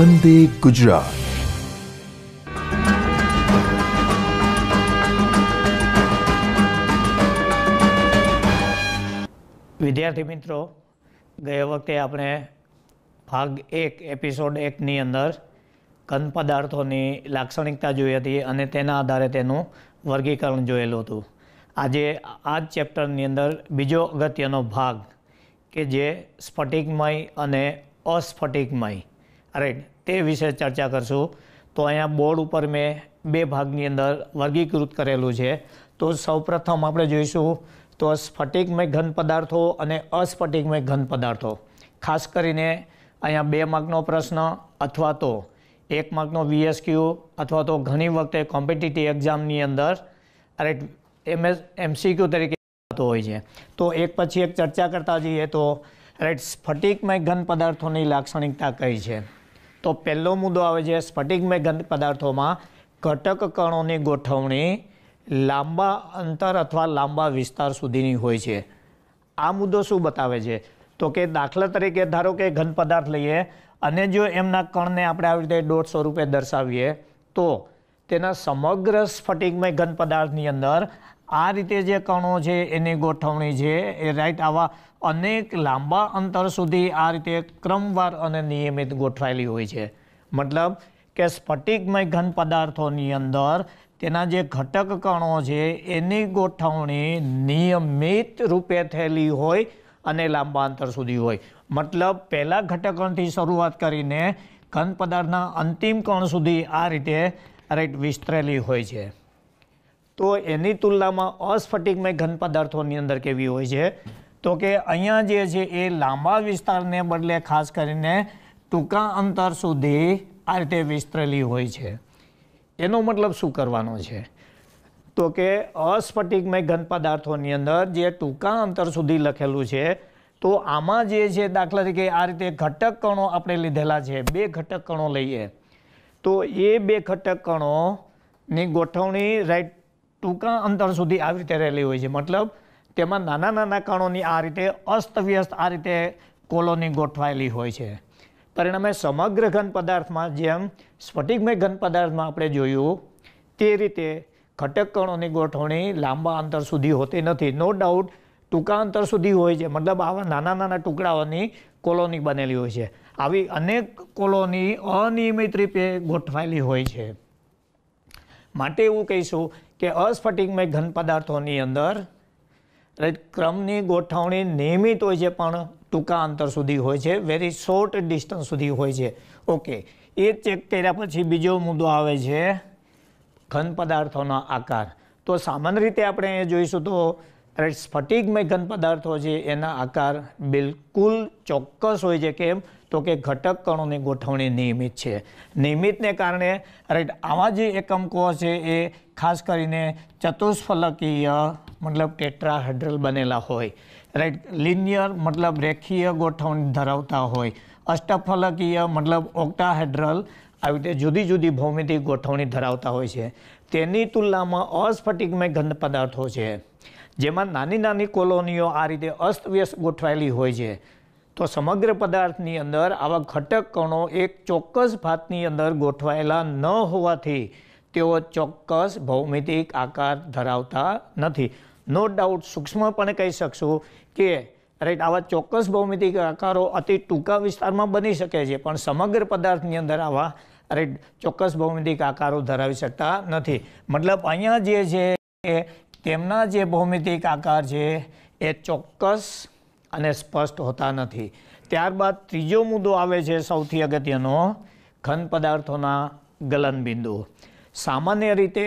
વંદે ગુજરાત વિદ્યાર્થી મિત્રો ગયા વખતે આપણે ભાગ એક એપિસોડ એકની અંદર કંદ પદાર્થોની લાક્ષણિકતા જોઈ હતી અને તેના આધારે તેનું વર્ગીકરણ જોયેલું હતું આજે આ જ ચેપ્ટરની અંદર બીજો અગત્યનો ભાગ કે જે સ્ફટિકમય અને અસ્ફટિકમય રાઈટ તે વિશે ચર્ચા કરશું તો અહીંયા બોર્ડ ઉપર મેં બે ભાગની અંદર વર્ગીકૃત કરેલું છે તો સૌપ્રથમ આપણે જોઈશું તો સ્ફટિકમય ઘન પદાર્થો અને અસ્ફટિકમય ઘન પદાર્થો ખાસ કરીને અહીંયા બે માર્કનો પ્રશ્ન અથવા તો એક માર્કનો વીએસક્યુ અથવા તો ઘણી વખતે કોમ્પિટિટિવ એક્ઝામની અંદર અરે એમએસ એમસીક્યુ તરીકે થતો હોય છે તો એક પછી એક ચર્ચા કરતા જઈએ તો રાઈટ સ્ફટિકમય ઘન પદાર્થોની લાક્ષણિકતા કઈ છે તો પહેલો મુદ્દો આવે છે સ્ફટિકમય ગંધ પદાર્થોમાં ઘટક કણોની ગોઠવણી લાંબા અંતર અથવા લાંબા વિસ્તાર સુધીની હોય છે આ મુદ્દો શું બતાવે છે તો કે દાખલા તરીકે ધારો કે ઘન પદાર્થ લઈએ અને જો એમના કણને આપણે આવી રીતે દોઢ સ્વરૂપે દર્શાવીએ તો તેના સમગ્ર સ્ફટિકમય ઘન પદાર્થની અંદર આ રીતે જે કણો છે એની ગોઠવણી છે એ રાઈટ આવા અનેક લાંબા અંતર સુધી આ રીતે ક્રમવાર અને નિયમિત ગોઠવાયેલી હોય છે મતલબ કે સ્ફટિકમય ઘન પદાર્થોની અંદર તેના જે ઘટક કણો છે એની ગોઠવણી નિયમિત રૂપે થયેલી હોય અને લાંબા અંતર સુધી હોય મતલબ પહેલાં ઘટકણથી શરૂઆત કરીને ઘન પદાર્થના અંતિમ કણ સુધી આ રીતે રાઈટ વિસ્તરેલી હોય છે તો એની તુલનામાં અસ્ફટિકમય ઘન પદાર્થોની અંદર કેવી હોય છે તો કે અહીંયા જે છે એ લાંબા વિસ્તારને બદલે ખાસ કરીને ટૂંકા અંતર સુધી આ રીતે વિસ્તરેલી હોય છે એનો મતલબ શું કરવાનો છે તો કે અસ્ફટિકમય ઘન પદાર્થોની અંદર જે ટૂંકા અંતર સુધી લખેલું છે તો આમાં જે છે દાખલા તરીકે આ રીતે ઘટક કણો આપણે લીધેલા છે બે ઘટક કણો લઈએ તો એ બે ઘટક કણોની ગોઠવણી રાઈટ ટૂંકા અંતર સુધી આવી રીતે રહેલી હોય છે મતલબ તેમાં નાના નાના કણોની આ રીતે અસ્તવ્યસ્ત આ રીતે કોલોની ગોઠવાયેલી હોય છે પરિણામે સમગ્ર ઘન પદાર્થમાં જેમ સ્ફટિકમય ઘન પદાર્થમાં આપણે જોયું તે રીતે ઘટક કણોની ગોઠવણી લાંબા અંતર સુધી હોતી નથી નો ડાઉટ ટૂંકા અંતર સુધી હોય છે મતલબ આવા નાના નાના ટુકડાઓની કોલોની બનેલી હોય છે આવી અનેક કોલોની અનિયમિત રૂપે ગોઠવાયેલી હોય છે માટે એવું કહીશું કે અસ્ફટિકમય ઘન પદાર્થોની અંદર ક્રમની ગોઠવણી નિયમિત હોય છે પણ ટૂંકા અંતર સુધી હોય છે વેરી શોર્ટ ડિસ્ટન્સ સુધી હોય છે ઓકે એ ચેક કર્યા પછી બીજો મુદ્દો આવે છે ઘન પદાર્થોનો આકાર તો સામાન્ય રીતે આપણે એ જોઈશું તો સ્ફટિકમય ઘન પદાર્થો છે એના આકાર બિલકુલ ચોક્કસ હોય છે કેમ તો કે ઘટક કણોની ગોઠવણી નિયમિત છે નિયમિતને કારણે રાઈટ આવા જે એકમ કોષ છે એ ખાસ કરીને ચતુષ્ફલકીય મતલબ ટેટ્રાહેડ્રલ બનેલા હોય રાઈટ લિનિયર મતલબ રેખીય ગોઠવણી ધરાવતા હોય અષ્ટફલકીય મતલબ ઓક્ટાહેડ્રલ આવી રીતે જુદી જુદી ભૌમિતિક ગોઠવણી ધરાવતા હોય છે તેની તુલનામાં અસ્ફટિકમય ગંધ પદાર્થો છે જેમાં નાની નાની કોલોનીઓ આ રીતે અસ્તવ્યસ્ત ગોઠવાયેલી હોય છે તો સમગ્ર પદાર્થની અંદર આવા ઘટક કણો એક ચોક્કસ ભાતની અંદર ગોઠવાયેલા ન હોવાથી તેઓ ચોક્કસ ભૌમિતિક આકાર ધરાવતા નથી નો ડાઉટ સૂક્ષ્મપણે કહી શકશું કે રાઈટ આવા ચોક્કસ ભૌમિતિક આકારો અતિ ટૂંકા વિસ્તારમાં બની શકે છે પણ સમગ્ર પદાર્થની અંદર આવા રાઈટ ચોક્કસ ભૌમિતિક આકારો ધરાવી શકતા નથી મતલબ અહીંયા જે છે એ તેમના જે ભૌમિતિક આકાર છે એ ચોક્કસ અને સ્પષ્ટ હોતા નથી ત્યારબાદ ત્રીજો મુદ્દો આવે છે સૌથી અગત્યનો ઘન પદાર્થોના ગલનબિંદુ સામાન્ય રીતે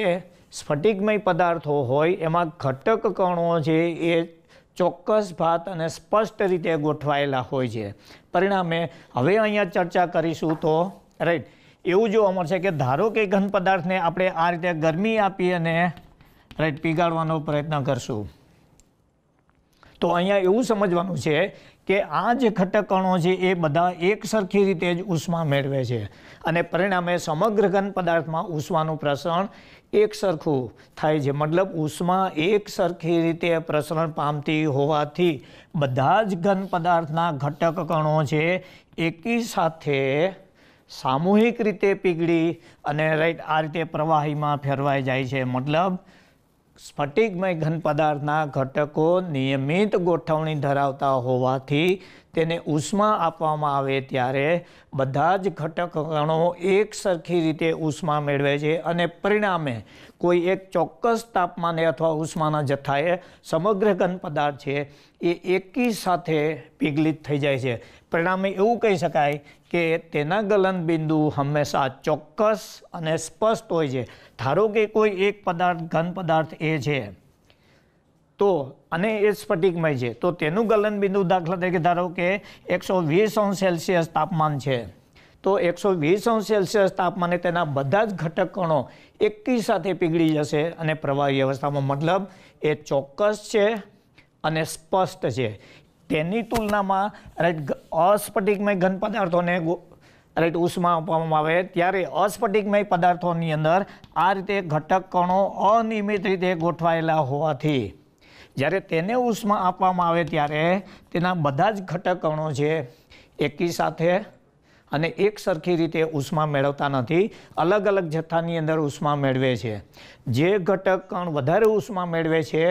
સ્ફટિકમય પદાર્થો હોય એમાં ઘટક કણો છે એ ચોક્કસ ભાત અને સ્પષ્ટ રીતે ગોઠવાયેલા હોય છે પરિણામે હવે અહીંયા ચર્ચા કરીશું તો રાઈટ એવું જોવા મળશે કે ધારો કે ઘન પદાર્થને આપણે આ રીતે ગરમી આપી અને રાઈટ પીગાળવાનો પ્રયત્ન કરશું તો અહીંયા એવું સમજવાનું છે કે આ જે ઘટક કણો છે એ બધા એક સરખી રીતે જ ઉષ્મા મેળવે છે અને પરિણામે સમગ્ર ઘન પદાર્થમાં ઉષ્માનું પ્રસરણ એક સરખું થાય છે મતલબ ઉષ્મા એક સરખી રીતે પ્રસરણ પામતી હોવાથી બધા જ ઘન પદાર્થના ઘટક કણો છે એકી સાથે સામૂહિક રીતે પીગળી અને રાઈટ આ રીતે પ્રવાહીમાં ફેરવાઈ જાય છે મતલબ સ્ફટિકમય ઘન પદાર્થના ઘટકો નિયમિત ગોઠવણી ધરાવતા હોવાથી તેને ઉષ્મા આપવામાં આવે ત્યારે બધા જ ઘટક એક સરખી રીતે ઉષ્મા મેળવે છે અને પરિણામે કોઈ એક ચોક્કસ તાપમાને અથવા ઉષ્માના જથ્થાએ સમગ્ર ઘન પદાર્થ છે એ એકી સાથે પીગલિત થઈ જાય છે પરિણામે એવું કહી શકાય કે તેના ગલનબિંદુ હંમેશા ચોક્કસ અને સ્પષ્ટ હોય છે ધારો કે કોઈ એક પદાર્થ ઘન પદાર્થ એ છે તો અને એ સ્ફટિકમય છે તો તેનું ગલનબિંદુ દાખલા તરીકે ધારો કે એકસો વીસ અંશ સેલ્સિયસ તાપમાન છે તો એકસો વીસ અંશ સેલ્સિયસ તાપમાને તેના બધા જ ઘટક કણો એકી સાથે પીગળી જશે અને પ્રવાહી વ્યવસ્થામાં મતલબ એ ચોક્કસ છે અને સ્પષ્ટ છે તેની તુલનામાં રાઈટ અસ્ફટિકમય ઘન પદાર્થોને રાઈટ ઉષ્મા આપવામાં આવે ત્યારે અસ્ફટિકમય પદાર્થોની અંદર આ રીતે ઘટક કણો અનિયમિત રીતે ગોઠવાયેલા હોવાથી જ્યારે તેને ઉષ્મા આપવામાં આવે ત્યારે તેના બધા જ ઘટક કણો છે એકી સાથે અને એક સરખી રીતે ઉષ્મા મેળવતા નથી અલગ અલગ જથ્થાની અંદર ઉષ્મા મેળવે છે જે ઘટક કણ વધારે ઉષ્મા મેળવે છે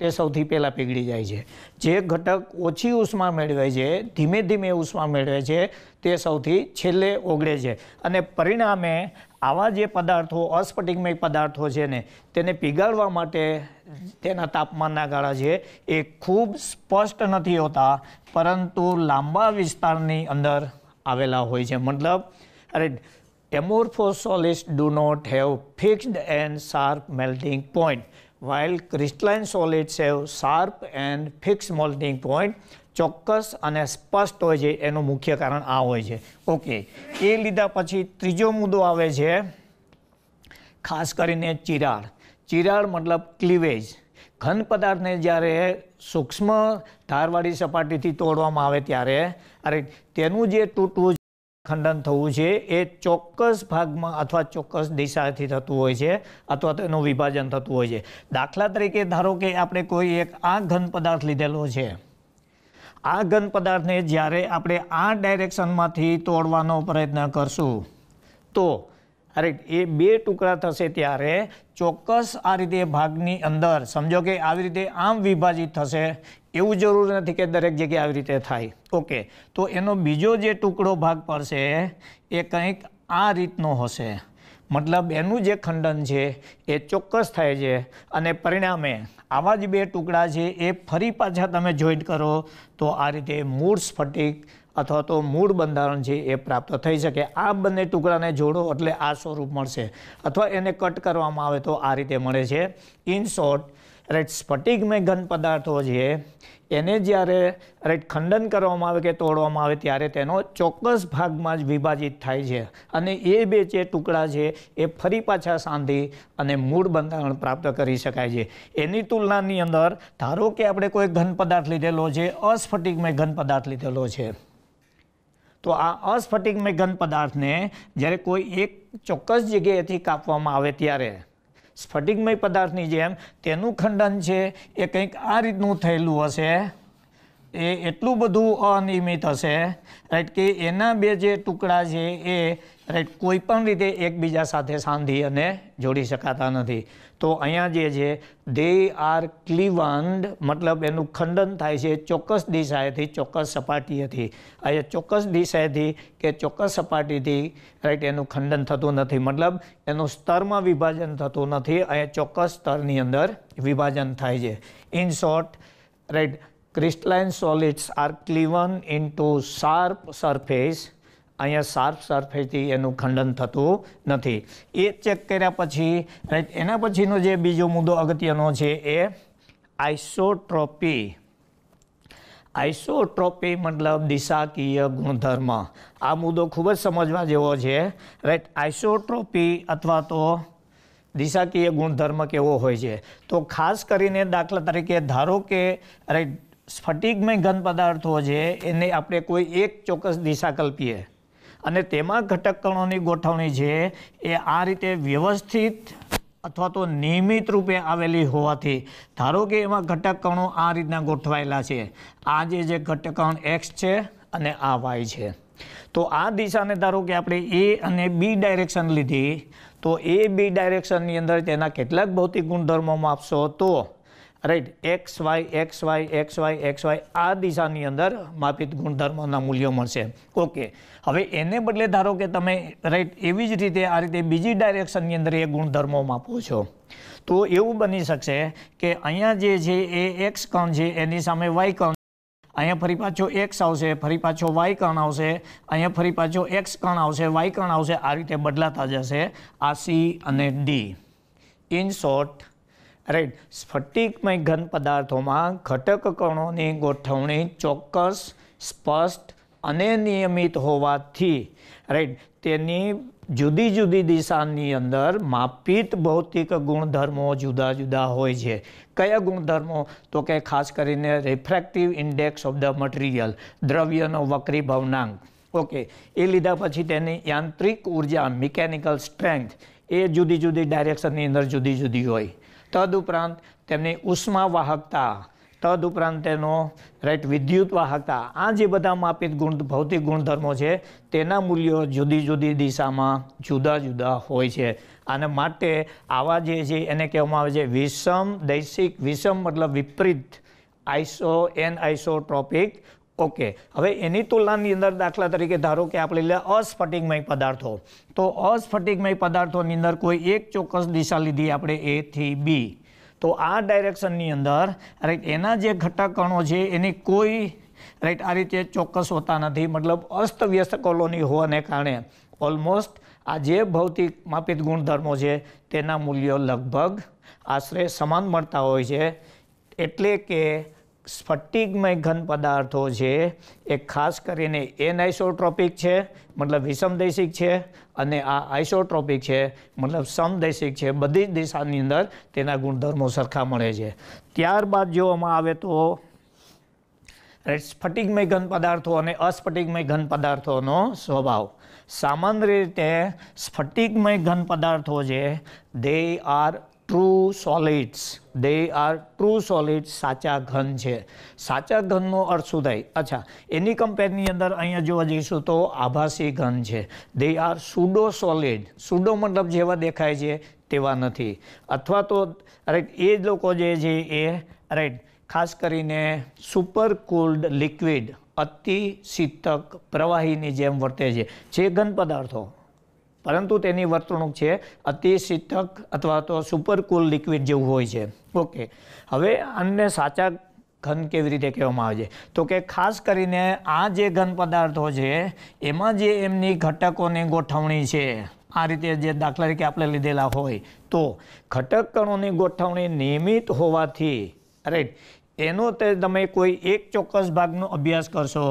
તે સૌથી પહેલાં પીગળી જાય છે જે ઘટક ઓછી ઉષ્મા મેળવે છે ધીમે ધીમે ઉષ્મા મેળવે છે તે સૌથી છેલ્લે ઓગળે છે અને પરિણામે આવા જે પદાર્થો અસ્ફટિકમય પદાર્થો છે ને તેને પીગાળવા માટે તેના તાપમાનના ગાળા છે એ ખૂબ સ્પષ્ટ નથી હોતા પરંતુ લાંબા વિસ્તારની અંદર આવેલા હોય છે મતલબ અરે amorphous solids do not have fixed and sharp melting point while crystalline solids have sharp and fixed melting point ચોક્કસ અને સ્પષ્ટ હોય છે એનું મુખ્ય કારણ આ હોય છે ઓકે એ લીધા પછી ત્રીજો મુદ્દો આવે છે ખાસ કરીને ચિરાડ ચિરાડ મતલબ ક્લીવેજ ઘન પદાર્થને જ્યારે સૂક્ષ્મ ધારવાળી સપાટીથી તોડવામાં આવે ત્યારે અરે તેનું જે તૂટવું ખંડન થવું છે એ ચોક્કસ ભાગમાં અથવા ચોક્કસ દિશાથી થતું હોય છે અથવા તો એનું વિભાજન થતું હોય છે દાખલા તરીકે ધારો કે આપણે કોઈ એક આ ઘન પદાર્થ લીધેલો છે આ ઘન પદાર્થને જ્યારે આપણે આ ડાયરેક્શનમાંથી તોડવાનો પ્રયત્ન કરશું તો અરે એ બે ટુકડા થશે ત્યારે ચોક્કસ આ રીતે ભાગની અંદર સમજો કે આવી રીતે આમ વિભાજિત થશે એવું જરૂર નથી કે દરેક જગ્યાએ આવી રીતે થાય ઓકે તો એનો બીજો જે ટુકડો ભાગ પડશે એ કંઈક આ રીતનો હશે મતલબ એનું જે ખંડન છે એ ચોક્કસ થાય છે અને પરિણામે આવા જ બે ટુકડા છે એ ફરી પાછા તમે જોઈન્ટ કરો તો આ રીતે મૂળ સ્ફટિક અથવા તો મૂળ બંધારણ છે એ પ્રાપ્ત થઈ શકે આ બંને ટુકડાને જોડો એટલે આ સ્વરૂપ મળશે અથવા એને કટ કરવામાં આવે તો આ રીતે મળે છે ઇન શોર્ટ રાઈટ સ્ફટિકમય ઘન પદાર્થો છે એને જ્યારે રાઈટ ખંડન કરવામાં આવે કે તોડવામાં આવે ત્યારે તેનો ચોક્કસ ભાગમાં જ વિભાજિત થાય છે અને એ બે જે ટુકડા છે એ ફરી પાછા સાંધી અને મૂળ બંધારણ પ્રાપ્ત કરી શકાય છે એની તુલનાની અંદર ધારો કે આપણે કોઈ ઘન પદાર્થ લીધેલો છે અસ્ફટિકમય ઘન પદાર્થ લીધેલો છે તો આ અસ્ફટિકમય ઘન પદાર્થને જ્યારે કોઈ એક ચોક્કસ જગ્યાએથી કાપવામાં આવે ત્યારે સ્ફટિકમય પદાર્થની જેમ તેનું ખંડન છે એ કંઈક આ રીતનું થયેલું હશે એ એટલું બધું અનિયમિત હશે રાઈટ કે એના બે જે ટુકડા છે એ રાઈટ કોઈપણ રીતે એકબીજા સાથે સાંધી અને જોડી શકાતા નથી તો અહીંયા જે છે દે આર ક્લીવન્ડ મતલબ એનું ખંડન થાય છે ચોક્કસ દિશાએથી ચોક્કસ સપાટીએથી અહીંયા ચોક્કસ દિશાએથી કે ચોક્કસ સપાટીથી રાઈટ એનું ખંડન થતું નથી મતલબ એનું સ્તરમાં વિભાજન થતું નથી અહીંયા ચોક્કસ સ્તરની અંદર વિભાજન થાય છે in short right crystalline solids are cleaved into sharp surface અહીંયા શાર્પ સરફેસથી એનું ખંડન થતું નથી એ ચેક કર્યા પછી રાઈટ એના પછીનો જે બીજો મુદ્દો અગત્યનો છે એ આઇસોટ્રોપી આઇસોટ્રોપી મતલબ દિશાકીય ગુણધર્મ આ મુદ્દો ખૂબ જ સમજવા જેવો છે રાઈટ આઇસોટ્રોપી અથવા તો દિશાકીય ગુણધર્મ કેવો હોય છે તો ખાસ કરીને દાખલા તરીકે ધારો કે રાઈટ સ્ફટિકમય ઘન પદાર્થો છે એને આપણે કોઈ એક ચોક્કસ દિશા કલ્પીએ અને તેમાં ઘટક કણોની ગોઠવણી છે એ આ રીતે વ્યવસ્થિત અથવા તો નિયમિત રૂપે આવેલી હોવાથી ધારો કે એમાં ઘટક કણો આ રીતના ગોઠવાયેલા છે આ જે જે ઘટક કણ એક્સ છે અને આ વાય છે તો આ દિશાને ધારો કે આપણે એ અને બી ડાયરેક્શન લીધી તો એ બી ડાયરેક્શનની અંદર તેના કેટલાક ભૌતિક ગુણધર્મો માપશો તો right X Y X Y X Y X Y આ દિશાની અંદર માપિત ગુણધર્મોના મૂલ્યો મળશે ઓકે હવે એને બદલે ધારો કે તમે રાઈટ એવી જ રીતે આ રીતે બીજી ડાયરેક્શનની અંદર એ ગુણધર્મો માપો છો તો એવું બની શકશે કે અહીંયા જે છે એ એક્સ કણ છે એની સામે વાય કણ અહીંયા ફરી પાછો એક્સ આવશે ફરી પાછો વાય કણ આવશે અહીંયા ફરી પાછો એક્સ કણ આવશે વાય કણ આવશે આ રીતે બદલાતા જશે આ સી અને ડી ઇન શોર્ટ રાઈટ સ્ફટિકમય ઘન પદાર્થોમાં ઘટક કણોની ગોઠવણી ચોક્કસ સ્પષ્ટ અને નિયમિત હોવાથી રાઈટ તેની જુદી જુદી દિશાની અંદર માપિત ભૌતિક ગુણધર્મો જુદા જુદા હોય છે કયા ગુણધર્મો તો કે ખાસ કરીને refractive index of the material દ્રવ્યનો વક્રી ભવનાંક ઓકે એ લીધા પછી તેની યાંત્રિક ઉર્જા મિકેનિકલ સ્ટ્રેન્થ એ જુદી જુદી ડાયરેક્શનની અંદર જુદી જુદી હોય તદુપરાંત તેમની ઉષ્મા વાહકતા તદુપરાંત તેનો રાઈટ વિદ્યુત વાહકતા આ જે બધા માપિત ગુણ ભૌતિક ગુણધર્મો છે તેના મૂલ્યો જુદી જુદી દિશામાં જુદા જુદા હોય છે અને માટે આવા જે છે એને કહેવામાં આવે છે વિષમ દૈશિક વિષમ મતલબ વિપરીત iso an isotropic okay હવે એની તુલનાની અંદર દાખલા તરીકે ધારો કે આપણે લે અસ્ફટિકમય પદાર્થો તો અસ્ફટિકમય પદાર્થોની અંદર કોઈ એક ચોક્કસ દિશા લીધી આપણે એ થી બી તો આ ડાયરેક્શનની અંદર રાઈટ એના જે ઘટકણો છે એની કોઈ રાઈટ આ રીતે ચોક્કસ હોતા નથી મતલબ અસ્તવ્યસ્ત કોલોની હોવાને કારણે ઓલમોસ્ટ આ જે ભૌતિક માપિત ગુણધર્મો છે તેના મૂલ્યો લગભગ આશરે સમાન મળતા હોય છે એટલે કે સ્ફટિકમય ઘન પદાર્થો છે એ ખાસ કરીને એન આઇસોટ્રોપિક છે મતલબ વિષમદૈસિક છે અને આ આઇસોટ્રોપિક છે મતલબ સમદૈસિક છે બધી જ દિશાની અંદર તેના ગુણધર્મો સરખા મળે છે ત્યારબાદ જોવામાં આવે તો સ્ફટિકમય ઘન પદાર્થો અને અસ્ફટિકમય ઘન પદાર્થોનો સ્વભાવ સામાન્ય રીતે સ્ફટિકમય ઘન પદાર્થો છે they are true solids they are true solid સાચા ઘન છે સાચા ઘનનો અર્થ શું થાય અચ્છા એની કમ્પેરની અંદર અહીંયા જોવા જઈશું તો આભાસી ઘન છે they are pseudo solid pseudo મતલબ જેવા દેખાય છે તેવા નથી અથવા તો રાઈટ એ લોકો જે છે એ રાઈટ ખાસ કરીને સુપર કુલ્ડ લિક્વિડ અતિ શીતક પ્રવાહીની જેમ વર્તે છે જે ઘન પદાર્થો પરંતુ તેની વર્તણૂક છે અતિશીતક અથવા તો સુપરકુલ લિક્વિડ જેવું હોય છે ઓકે હવે આને સાચા ઘન કેવી રીતે કહેવામાં આવે છે તો કે ખાસ કરીને આ જે ઘન પદાર્થો છે એમાં જે એમની ઘટકોની ગોઠવણી છે આ રીતે જે દાખલા તરીકે આપણે લીધેલા હોય તો ઘટક કણોની ગોઠવણી નિયમિત હોવાથી રાઈટ એનો તે તમે કોઈ એક ચોક્કસ ભાગનો અભ્યાસ કરશો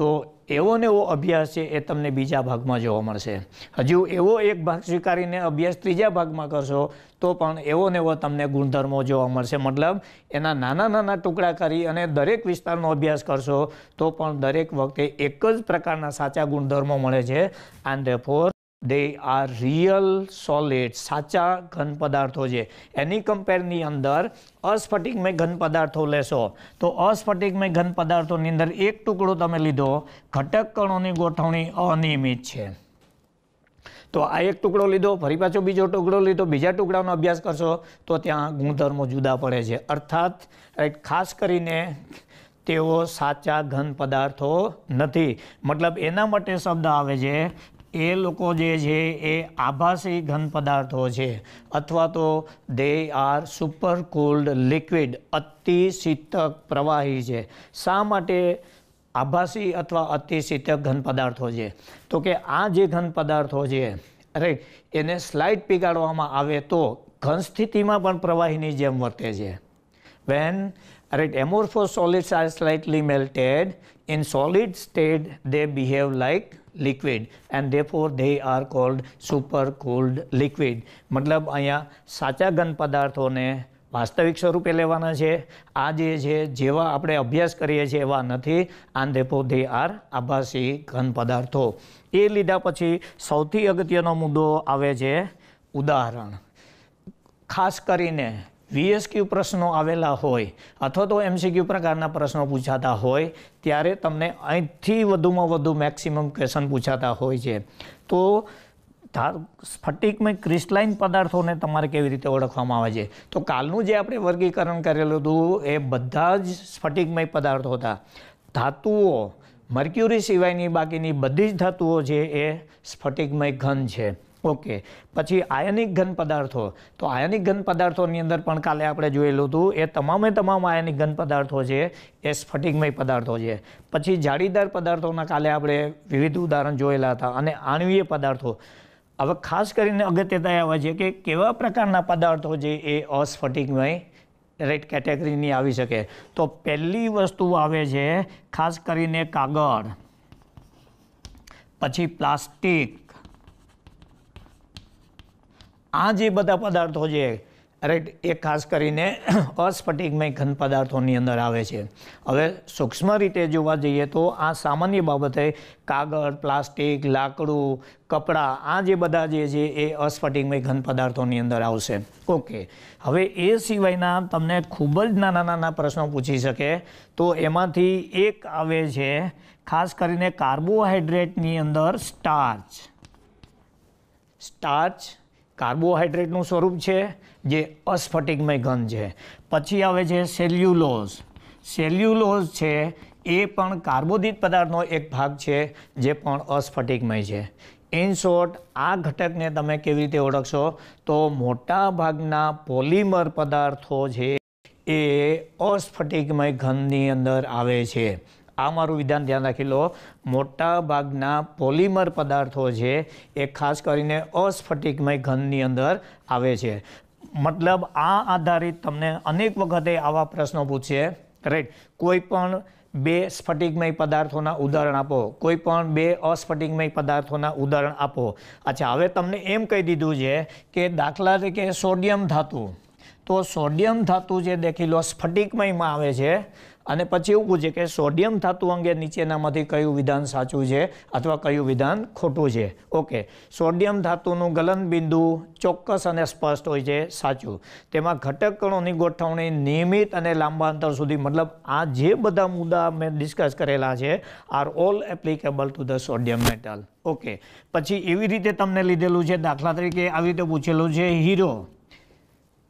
તો એવો ને એવો અભ્યાસ છે એ તમને બીજા ભાગમાં જોવા મળશે હજુ એવો એક ભાગ સ્વીકારીને અભ્યાસ ત્રીજા ભાગમાં કરશો તો પણ એવો ને એવો તમને ગુણધર્મો જોવા મળશે મતલબ એના નાના નાના ટુકડા કરી અને દરેક વિસ્તારનો અભ્યાસ કરશો તો પણ દરેક વખતે એક જ પ્રકારના સાચા ગુણધર્મો મળે છે and for they are real solid સાચા ઘન પદાર્થો છે એની કમ્પેરની અંદર અસ્ફટિકમય ઘન પદાર્થો લેશો તો અસ્ફટિકમય ઘન પદાર્થોની અંદર એક ટુકડો તમે લીધો ઘટક કણોની ગોઠવણી અનિયમિત છે તો આ એક ટુકડો લીધો ફરી પાછો બીજો ટુકડો લીધો બીજા ટુકડાનો અભ્યાસ કરશો તો ત્યાં ગુણધર્મો જુદા પડે છે અર્થાત ખાસ કરીને તેઓ સાચા ઘન પદાર્થો નથી મતલબ એના માટે શબ્દ આવે છે એ લોકો જે છે એ આભાસી ઘન પદાર્થો છે અથવા તો they are supercooled liquid અતિશીતક પ્રવાહી છે શા માટે આભાસી અથવા અતિશીતક ઘન પદાર્થો છે તો કે આ જે ઘન પદાર્થો છે અરે એને સ્લાઇડ પીગાડવામાં આવે તો ઘન સ્થિતિમાં પણ પ્રવાહીની જેમ વર્તે છે when Right, amorphous solids are slightly melted. In solid state, they behave like liquid and therefore they are cold super cold liquid મતલબ અહીંયા સાચા ઘન પદાર્થોને વાસ્તવિક સ્વરૂપે લેવાના છે આ જે છે જેવા આપણે અભ્યાસ કરીએ છીએ એવા નથી આન ધેપો ધે આર આભાસી ઘન પદાર્થો એ લીધા પછી સૌથી અગત્યનો મુદ્દો આવે છે ઉદાહરણ ખાસ કરીને વીએસક્યુ પ્રશ્નો આવેલા હોય અથવા તો એમસીક્યુ પ્રકારના પ્રશ્નો પૂછાતા હોય ત્યારે તમને અહીંથી વધુમાં વધુ મેક્સિમમ ક્વેશ્ચન પૂછાતા હોય છે તો સ્ફટિકમય ક્રિસ્ટલાઇન પદાર્થોને તમારે કેવી રીતે ઓળખવામાં આવે છે તો કાલનું જે આપણે વર્ગીકરણ કરેલું હતું એ બધા જ સ્ફટિકમય પદાર્થો હતા ધાતુઓ મર્ક્યુરી સિવાયની બાકીની બધી જ ધાતુઓ છે એ સ્ફટિકમય ઘન છે ઓકે પછી આયનિક ઘન પદાર્થો તો આયનિક ઘન પદાર્થોની અંદર પણ કાલે આપણે જોયેલું હતું એ તમામે તમામ આયનિક ઘન પદાર્થો છે એ સ્ફટિકમય પદાર્થો છે પછી જાળીદાર પદાર્થોના કાલે આપણે વિવિધ ઉદાહરણ જોયેલા હતા અને આણવીય પદાર્થો હવે ખાસ કરીને અગત્યતા આવે છે કે કેવા પ્રકારના પદાર્થો છે એ અસ્ફટિકમય રેટ કેટેગરીની આવી શકે તો પહેલી વસ્તુ આવે છે ખાસ કરીને કાગળ પછી પ્લાસ્ટિક આ જે બધા પદાર્થો છે રાઈટ એ ખાસ કરીને અસ્ફટિકમય ઘન પદાર્થોની અંદર આવે છે હવે સૂક્ષ્મ રીતે જોવા જઈએ તો આ સામાન્ય બાબતે કાગળ પ્લાસ્ટિક લાકડું કપડાં આ જે બધા જે છે એ અસ્ફટિકમય ઘન પદાર્થોની અંદર આવશે ઓકે હવે એ સિવાયના તમને ખૂબ જ નાના નાના પ્રશ્નો પૂછી શકે તો એમાંથી એક આવે છે ખાસ કરીને કાર્બોહાઈડ્રેટની અંદર સ્ટાર્ચ સ્ટાર્ચ કાર્બોહાઈડ્રેટનું સ્વરૂપ છે જે અસ્ફટિકમય ઘન છે પછી આવે છે સેલ્યુલોઝ સેલ્યુલોઝ છે એ પણ કાર્બોદિત પદાર્થનો એક ભાગ છે જે પણ અસ્ફટિકમય છે ઇન શોર્ટ આ ઘટકને તમે કેવી રીતે ઓળખશો તો મોટા ભાગના પોલિમર પદાર્થો છે એ અસ્ફટિકમય ઘનની અંદર આવે છે આ મારું વિધાન ધ્યાન રાખી લો મોટા ભાગના પોલિમર પદાર્થો છે એ ખાસ કરીને અસ્ફટિકમય ઘનની અંદર આવે છે મતલબ આ આધારિત તમને અનેક વખતે આવા પ્રશ્નો પૂછશે રાઈટ કોઈ પણ બે સ્ફટિકમય પદાર્થોના ઉદાહરણ આપો કોઈ પણ બે અસ્ફટિકમય પદાર્થોના ઉદાહરણ આપો અચ્છા હવે તમને એમ કહી દીધું છે કે દાખલા તરીકે સોડિયમ ધાતુ તો સોડિયમ ધાતુ જે દેખી લો સ્ફટિકમયમાં આવે છે અને પછી એવું પૂછે કે સોડિયમ ધાતુ અંગે નીચેનામાંથી કયું વિધાન સાચું છે અથવા કયું વિધાન ખોટું છે ઓકે સોડિયમ ધાતુનું ગલનબિંદુ ચોક્કસ અને સ્પષ્ટ હોય છે સાચું તેમાં ઘટક કણોની ગોઠવણી નિયમિત અને લાંબા અંતર સુધી મતલબ આ જે બધા મુદ્દા મેં ડિસ્કસ કરેલા છે are all applicable to the sodium metal okay પછી એવી રીતે તમને લીધેલું છે દાખલા તરીકે આવી રીતે પૂછેલું છે હીરો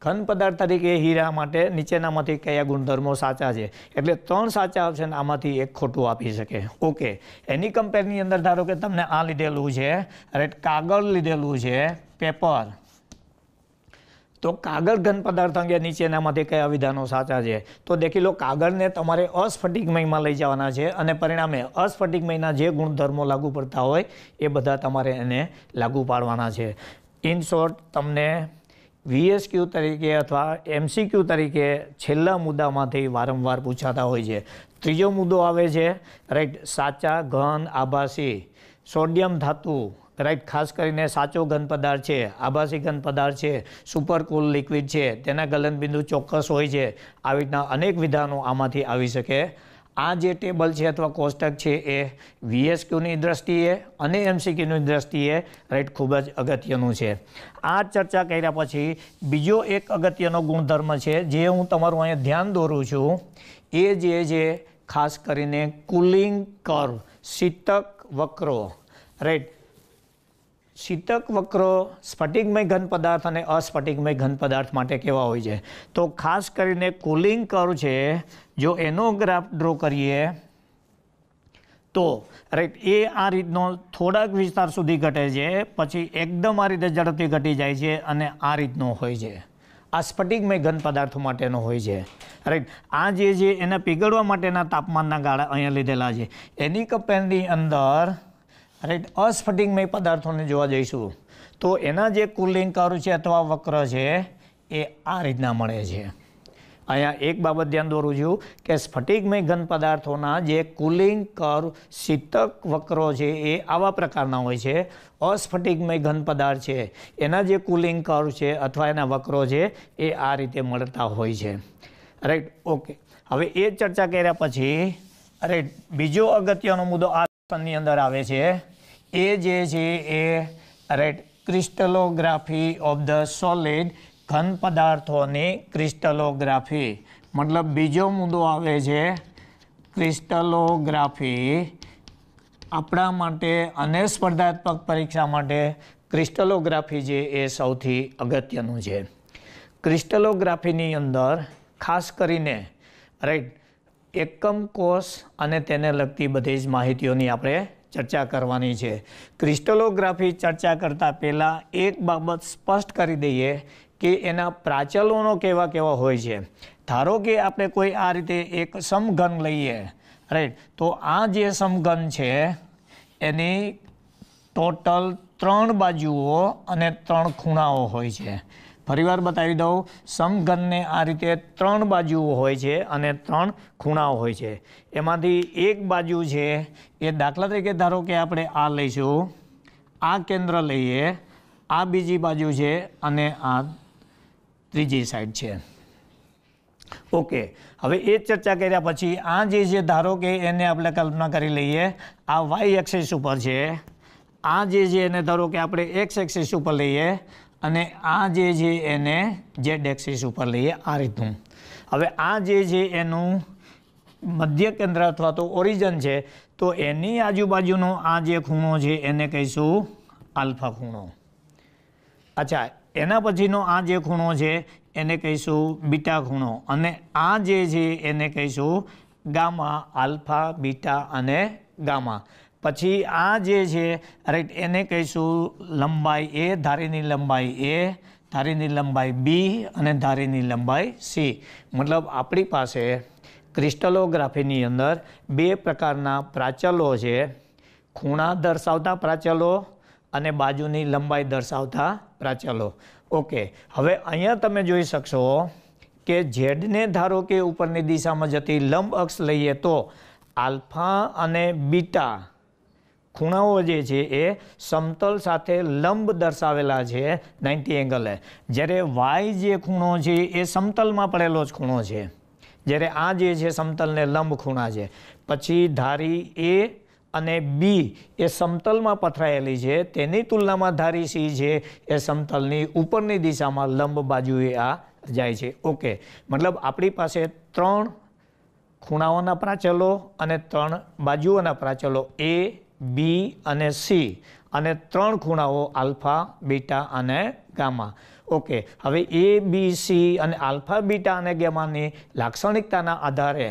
ઘન પદાર્થ તરીકે હીરા માટે નીચેનામાંથી કયા ગુણધર્મો સાચા છે એટલે ત્રણ સાચા ઓપ્શન આમાંથી એક ખોટું આપી શકે ઓકે એની કમ્પેરની અંદર ધારો કે તમને આ લીધેલું છે રાઈટ કાગળ લીધેલું છે પેપર તો કાગળ ઘન પદાર્થ અંગે નીચેનામાંથી કયા વિધાનો સાચા છે તો દેખી લો કાગળને તમારે અસ્ફટિકમયમાં લઈ જવાના છે અને પરિણામે અસ્ફટિકમયના જે ગુણધર્મો લાગુ પડતા હોય એ બધા તમારે એને લાગુ પાડવાના છે ઇન શોર્ટ તમને વીએસક્યુ તરીકે અથવા એમસીક્યુ તરીકે છેલ્લા મુદ્દામાંથી વારંવાર પૂછાતા હોય છે ત્રીજો મુદ્દો આવે છે રાઈટ સાચા ઘન આભાસી સોડિયમ ધાતુ રાઈટ ખાસ કરીને સાચો ઘન પદાર્થ છે આભાસી ઘન પદાર્થ છે સુપર કુલ લિક્વિડ છે તેના ગલનબિંદુ ચોક્કસ હોય છે આવી રીતના અનેક વિધાનો આમાંથી આવી શકે આ જે ટેબલ છે અથવા કોષ્ટક છે એ વીએસક્યુની દ્રષ્ટિએ અને એમસીક્યુની દ્રષ્ટિએ રાઈટ ખૂબ જ અગત્યનું છે આ ચર્ચા કર્યા પછી બીજો એક અગત્યનો ગુણધર્મ છે જે હું તમારું અહીંયા ધ્યાન દોરું છું એ જે છે ખાસ કરીને કુલિંગ કર્વ શીતક વક્રો રાઈટ શીતક વક્રો સ્ફટિકમય ઘન પદાર્થ અને અસ્ફટિકમય ઘન પદાર્થ માટે કેવા હોય છે તો ખાસ કરીને કુલિંગ કર છે જો એનો ગ્રાફ ડ્રો કરીએ તો રાઈટ એ આ રીતનો થોડાક વિસ્તાર સુધી ઘટે છે પછી એકદમ આ રીતે ઝડપથી ઘટી જાય છે અને આ રીતનો હોય છે આ સ્ફટિકમય ઘન પદાર્થો માટેનો હોય છે રાઈટ આ જે છે એના પીગળવા માટેના તાપમાનના ગાળા અહીંયા લીધેલા છે એની કપેરની અંદર રાઈટ અસ્ફટિકમય પદાર્થોને જોવા જઈશું તો એના જે કુલિંગ કુલિંગકારો છે અથવા વક્ર છે એ આ રીતના મળે છે અહીંયા એક બાબત ધ્યાન દોરું છું કે સ્ફટિકમય ઘન પદાર્થોના જે કુલિંગ કર શીતક વક્રો છે એ આવા પ્રકારના હોય છે અસ્ફટિકમય ઘન પદાર્થ છે એના જે કુલિંગ કર છે અથવા એના વક્રો છે એ આ રીતે મળતા હોય છે રાઈટ ઓકે હવે એ ચર્ચા કર્યા પછી અરે બીજો અગત્યનો મુદ્દો આ ની અંદર આવે છે એ જે છે એ right crystallography of the solid ઘન પદાર્થોની ક્રિસ્ટલોગ્રાફી મતલબ બીજો મુદ્દો આવે છે ક્રિસ્ટલોગ્રાફી આપણા માટે અને સ્પર્ધાત્મક પરીક્ષા માટે ક્રિસ્ટલોગ્રાફી જે એ સૌથી અગત્યનું છે ક્રિસ્ટલોગ્રાફીની અંદર ખાસ કરીને રાઈટ એકમ કોષ અને તેને લગતી બધી જ માહિતીઓની આપણે ચર્ચા કરવાની છે ક્રિસ્ટલોગ્રાફી ચર્ચા કરતાં પહેલાં એક બાબત સ્પષ્ટ કરી દઈએ કે એના પ્રાચલોનો કેવા કેવા હોય છે ધારો કે આપણે કોઈ આ રીતે એક સમઘન લઈએ રાઈટ તો આ જે સમઘન છે એની ટોટલ ત્રણ બાજુઓ અને ત્રણ ખૂણાઓ હોય છે ફરીવાર બતાવી દઉં સમઘનને આ રીતે ત્રણ બાજુઓ હોય છે અને ત્રણ ખૂણાઓ હોય છે એમાંથી એક બાજુ છે એ દાખલા તરીકે ધારો કે આપણે આ લઈશું આ કેન્દ્ર લઈએ આ બીજી બાજુ છે અને આ ત્રીજી સાઈડ છે ઓકે હવે એ ચર્ચા કર્યા પછી આ જે છે ધારો કે એને આપણે કલ્પના કરી લઈએ આ વાય એક્સેસ ઉપર છે આ જે છે એને ધારો કે આપણે એક્સ એક્સિસ ઉપર લઈએ અને આ જે છે એને જેડ એક્સિસ ઉપર લઈએ આ રીતનું હવે આ જે છે એનું મધ્ય કેન્દ્ર અથવા તો ઓરિજન છે તો એની આજુબાજુનો આ જે ખૂણો છે એને કહીશું આલ્ફા ખૂણો અચ્છા એના પછીનો આ જે ખૂણો છે એને કહીશું બીટા ખૂણો અને આ જે છે એને કહીશું ગામા આલ્ફા બીટા અને ગામા પછી આ જે છે રાઈટ એને કહીશું લંબાઈ એ ધારીની લંબાઈ એ ધારીની લંબાઈ બી અને ધારીની લંબાઈ સી મતલબ આપણી પાસે ક્રિસ્ટલોગ્રાફીની અંદર બે પ્રકારના પ્રાચલો છે ખૂણા દર્શાવતા પ્રાચલો અને બાજુની લંબાઈ દર્શાવતા પ્રાચલો ઓકે હવે અહીંયા તમે જોઈ શકશો કે ઝેડને ધારો કે ઉપરની દિશામાં જતી લંબ અક્ષ લઈએ તો આલ્ફા અને બીટા ખૂણાઓ જે છે એ સમતલ સાથે લંબ દર્શાવેલા છે નાઇન્ટી એંગલે જ્યારે વાય જે ખૂણો છે એ સમતલમાં પડેલો જ ખૂણો છે જ્યારે આ જે છે સમતલને લંબ ખૂણા છે પછી ધારી એ અને બી એ સમતલમાં પથરાયેલી છે તેની તુલનામાં ધારી સી છે એ સમતલની ઉપરની દિશામાં લંબ બાજુએ આ જાય છે ઓકે મતલબ આપણી પાસે ત્રણ ખૂણાઓના પ્રાચલો અને ત્રણ બાજુઓના પ્રાચલો એ બી અને સી અને ત્રણ ખૂણાઓ આલ્ફા બીટા અને ગામા ઓકે હવે એ બી સી અને આલ્ફા બીટા અને ગામાની લાક્ષણિકતાના આધારે